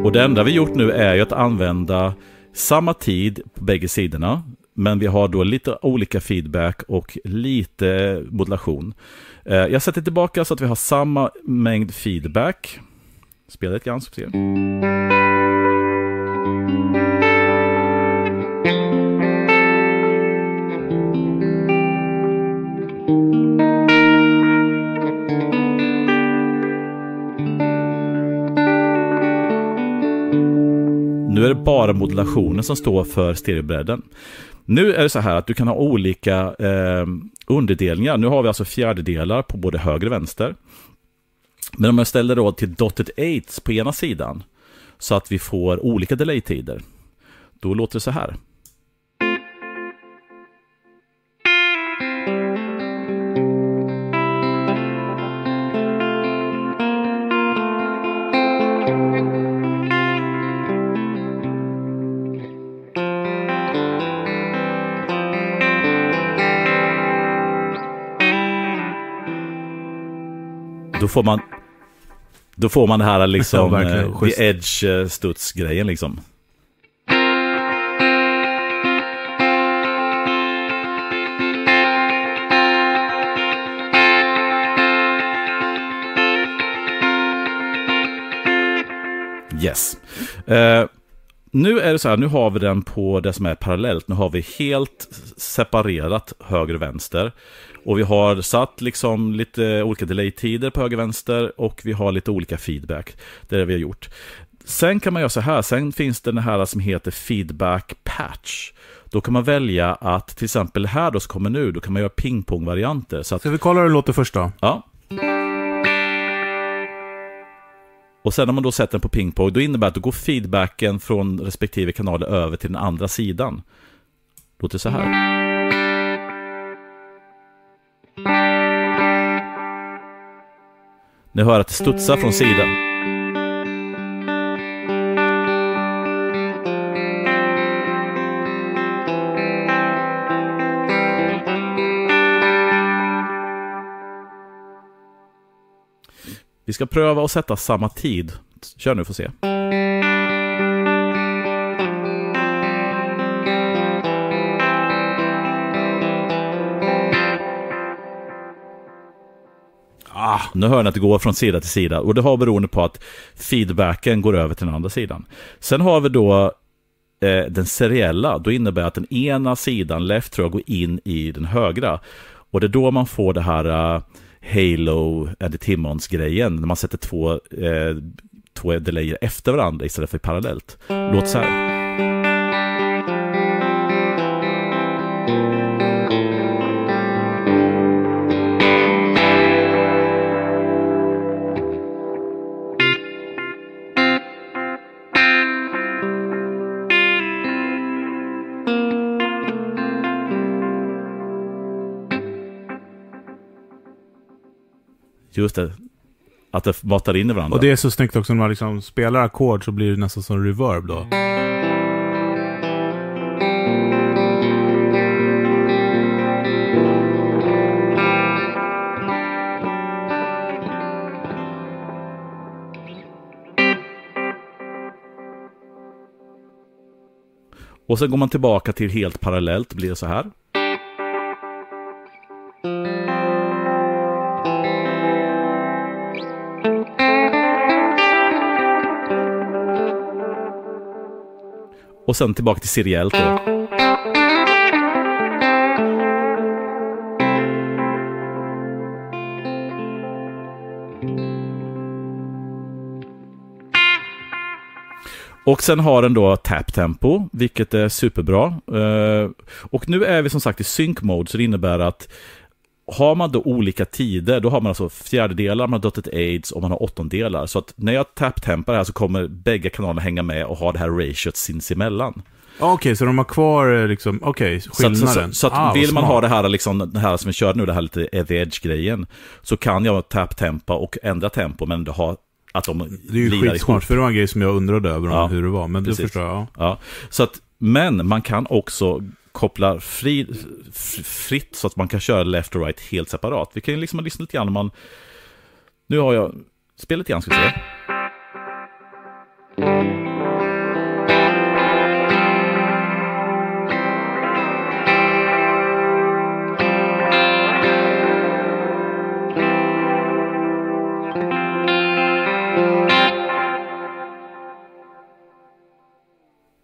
Och det enda vi gjort nu är ju att använda samma tid på bägge sidorna, men vi har då lite olika feedback och lite modulation. Eh, jag sätter tillbaka så att vi har samma mängd feedback. Spela lite grann så får vi se. Nu är det bara modulationen som står för stereobredden. Nu är det så här att du kan ha olika eh, underdelningar. Nu har vi alltså fjärdedelar på både höger och vänster. Men om jag ställer då till dotted eights på ena sidan så att vi får olika delaytider. då låter det så här. då får man, då får man det här liksom, ja, eh, the edge-studs-grejen eh, liksom. Yes. Uh, nu är det så här, nu har vi den på det som är parallellt. Nu har vi helt separerat höger och vänster. Och vi har satt liksom lite olika delay-tider på höger och vänster och vi har lite olika feedback. Det är det vi har gjort. Sen kan man göra så här, sen finns det den här som heter feedback patch. Då kan man välja att till exempel här då som kommer nu, då kan man göra pingpong-varianter. Att... Ska vi kolla hur det låter först då? Ja. Och sen när man då sätter den på pingpong, då innebär det att då går feedbacken från respektive kanaler över till den andra sidan. Låter så här. Ni hör att det studsar från sidan. Vi ska pröva att sätta samma tid. Kör nu, får se. Ah, nu hör ni att det går från sida till sida och det har beroende på att feedbacken går över till den andra sidan. Sen har vi då eh, den seriella, då innebär det att den ena sidan, left tror jag, går in i den högra. Och det är då man får det här eh, Halo, Eddie Timmons-grejen, när man sätter två, eh, två delayer efter varandra istället för parallellt. Låt så här. Just det. Att det matar in i varandra. Och det är så snyggt också när man liksom spelar ackord så blir det nästan som reverb då. Och sen går man tillbaka till helt parallellt, blir det så här. Och sen tillbaka till seriellt då. Och sen har den då tap-tempo, vilket är superbra. Eh, och nu är vi som sagt i sync mode, så det innebär att har man då olika tider, då har man alltså fjärdedelar, man har dotted aids och man har åttondelar. Så att när jag tapptempar här så kommer bägge kanalerna hänga med och ha det här ratiot sinsemellan. Okej, okay, så de har kvar eh, liksom, okej, okay, skillnaden. Så, så, så ah, vill man ha det här, liksom, det här som vi körde nu, det här lite the edge-grejen, så kan jag tapp-tempa och ändra tempo, men ha att de Det är ju skitsmart, för det var en grej som jag undrade över om ja, hur det var, men precis. du förstår jag. Ja. ja. Så att, men man kan också kopplar fri, fritt så att man kan köra left och right helt separat. Vi kan ju liksom lyssna lite grann om man... Nu har jag... Spel lite grann ska vi se.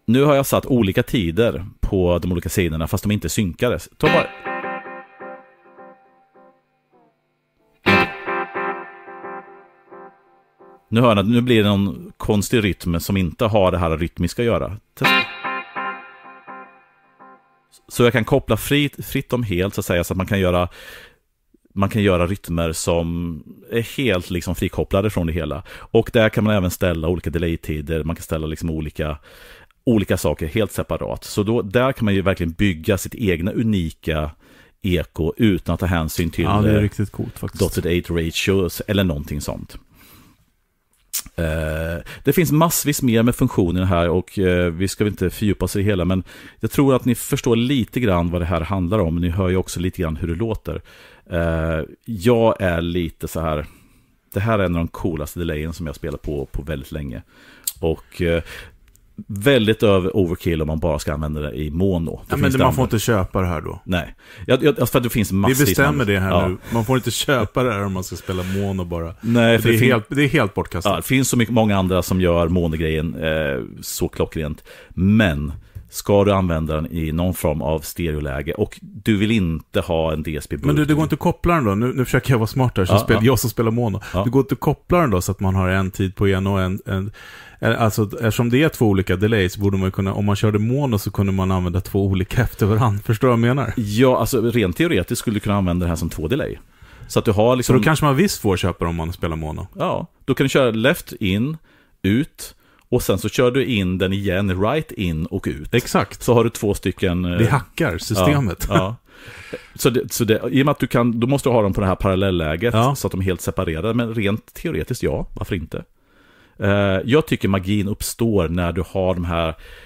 Nu har jag satt olika tider på de olika sidorna fast de inte synkades. Ta bara... Nu hör ni att nu blir det någon konstig rytm som inte har det här rytmiska att göra. Så jag kan koppla fritt, fritt om helt så att säga, så att man kan göra man kan göra rytmer som är helt liksom frikopplade från det hela. Och där kan man även ställa olika delay-tider, man kan ställa liksom olika olika saker helt separat. Så då, där kan man ju verkligen bygga sitt egna unika eko utan att ta hänsyn till ja, det är eh, riktigt coolt, faktiskt. dotted eight ratios eller någonting sånt. Eh, det finns massvis mer med funktioner här och eh, vi ska inte fördjupa oss i det hela men jag tror att ni förstår lite grann vad det här handlar om. Ni hör ju också lite grann hur det låter. Jag är lite så här, det här är en av de coolaste delayen som jag spelat på på väldigt länge. Och väldigt över overkill om man bara ska använda det i mono. Det ja, men det, man får inte köpa det här då? Nej, jag, jag, för det finns massvis. Vi bestämmer det här ja. nu. Man får inte köpa det här om man ska spela mono bara. Nej, för det, är helt, det är helt bortkastat. Ja, det finns så mycket, många andra som gör monogrejen eh, så klockrent. Men ska du använda den i någon form av stereoläge och du vill inte ha en DSP-burk. Men du, det går inte att koppla den då? Nu, nu försöker jag vara smart här, så ja, spel, ja. jag som spelar mono. Ja. Det går inte att koppla den då så att man har en tid på en och en, en Alltså, eftersom det är två olika delays borde man kunna, om man körde mono så kunde man använda två olika efter varandra. Förstår du vad jag menar? Ja, alltså rent teoretiskt skulle du kunna använda det här som två delay. Så att du har liksom... Så då liksom- kanske man visst får köpa om man spelar mono? Ja, då kan du köra left, in, ut, och sen så kör du in den igen, right in och ut. Exakt. Så har du två stycken... Eh, det hackar systemet. Ja, ja. Så, det, så det, i och med att du kan, då måste du ha dem på det här parallelläget ja. så att de är helt separerade. Men rent teoretiskt, ja, varför inte? Eh, jag tycker magin uppstår när du har de här,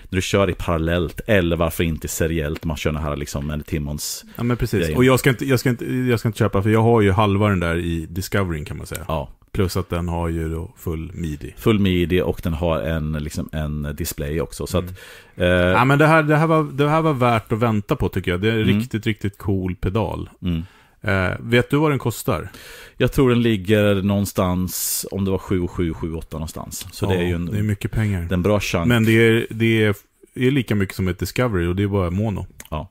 när du kör i parallellt, eller varför inte seriellt, man kör den här liksom en Timons. Ja men precis, grejen. och jag ska, inte, jag, ska inte, jag ska inte köpa, för jag har ju halva den där i Discovering kan man säga. Ja. Plus att den har ju då full midi. Full midi och den har en, liksom en display också. Så mm. att, eh... ja, men det, här, det, här var, det här var värt att vänta på tycker jag. Det är en mm. riktigt, riktigt cool pedal. Mm. Eh, vet du vad den kostar? Jag tror den ligger någonstans, om det var 7, 7, 7, 8 någonstans. Så ja, det är ju en, det är mycket pengar. Den bra chans. Men det är, det, är, det är lika mycket som ett Discovery och det är bara mono. Ja.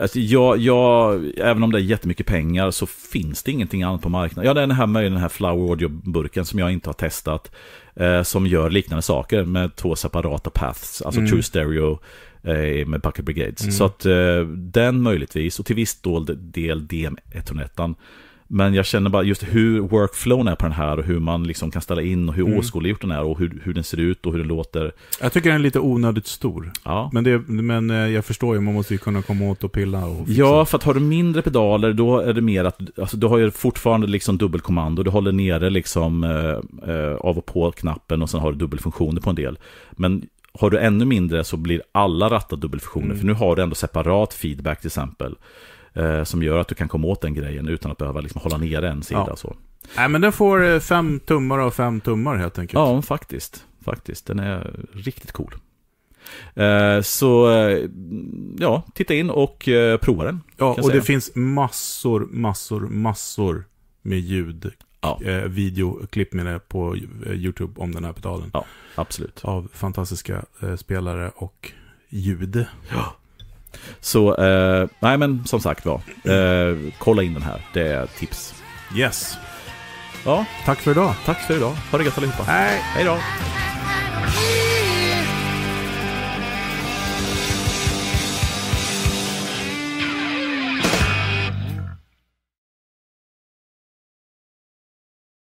Alltså jag, jag, även om det är jättemycket pengar så finns det ingenting annat på marknaden. Ja, den här möjligen den här Flower Audio-burken som jag inte har testat. Eh, som gör liknande saker med två separata paths, alltså mm. True Stereo eh, med Bucket Brigades. Mm. Så att eh, den möjligtvis, och till viss del DM101. Men jag känner bara just hur workflown är på den här och hur man liksom kan ställa in och hur mm. åskådliggjort den är och hur, hur den ser ut och hur den låter. Jag tycker den är lite onödigt stor. Ja. Men, det, men eh, jag förstår ju, man måste ju kunna komma åt och pilla och fixa. Ja, för att har du mindre pedaler då är det mer att alltså, du har ju fortfarande liksom dubbelkommando. Du håller nere liksom eh, eh av och på knappen och sen har du dubbelfunktioner på en del. Men har du ännu mindre så blir alla rattar dubbelfunktioner, mm. för nu har du ändå separat feedback till exempel eh, som gör att du kan komma åt den grejen utan att behöva liksom hålla ner en sida. Ja. Så. Nej, men den får eh, fem tummar av fem tummar helt enkelt. Ja, faktiskt. faktiskt. Den är riktigt cool. Eh, så eh, ja, titta in och prova den. Ja, och det finns massor, massor, massor med ljud ja. videoklipp med det på YouTube om den här pedalen. Ja, absolut. Av fantastiska spelare och ljud. Ja. Så, eh, nej men som sagt var, eh, kolla in den här. Det är tips. Yes. Ja. Tack för idag. Tack för idag. Ha det gött allihopa. Hej. Hej då.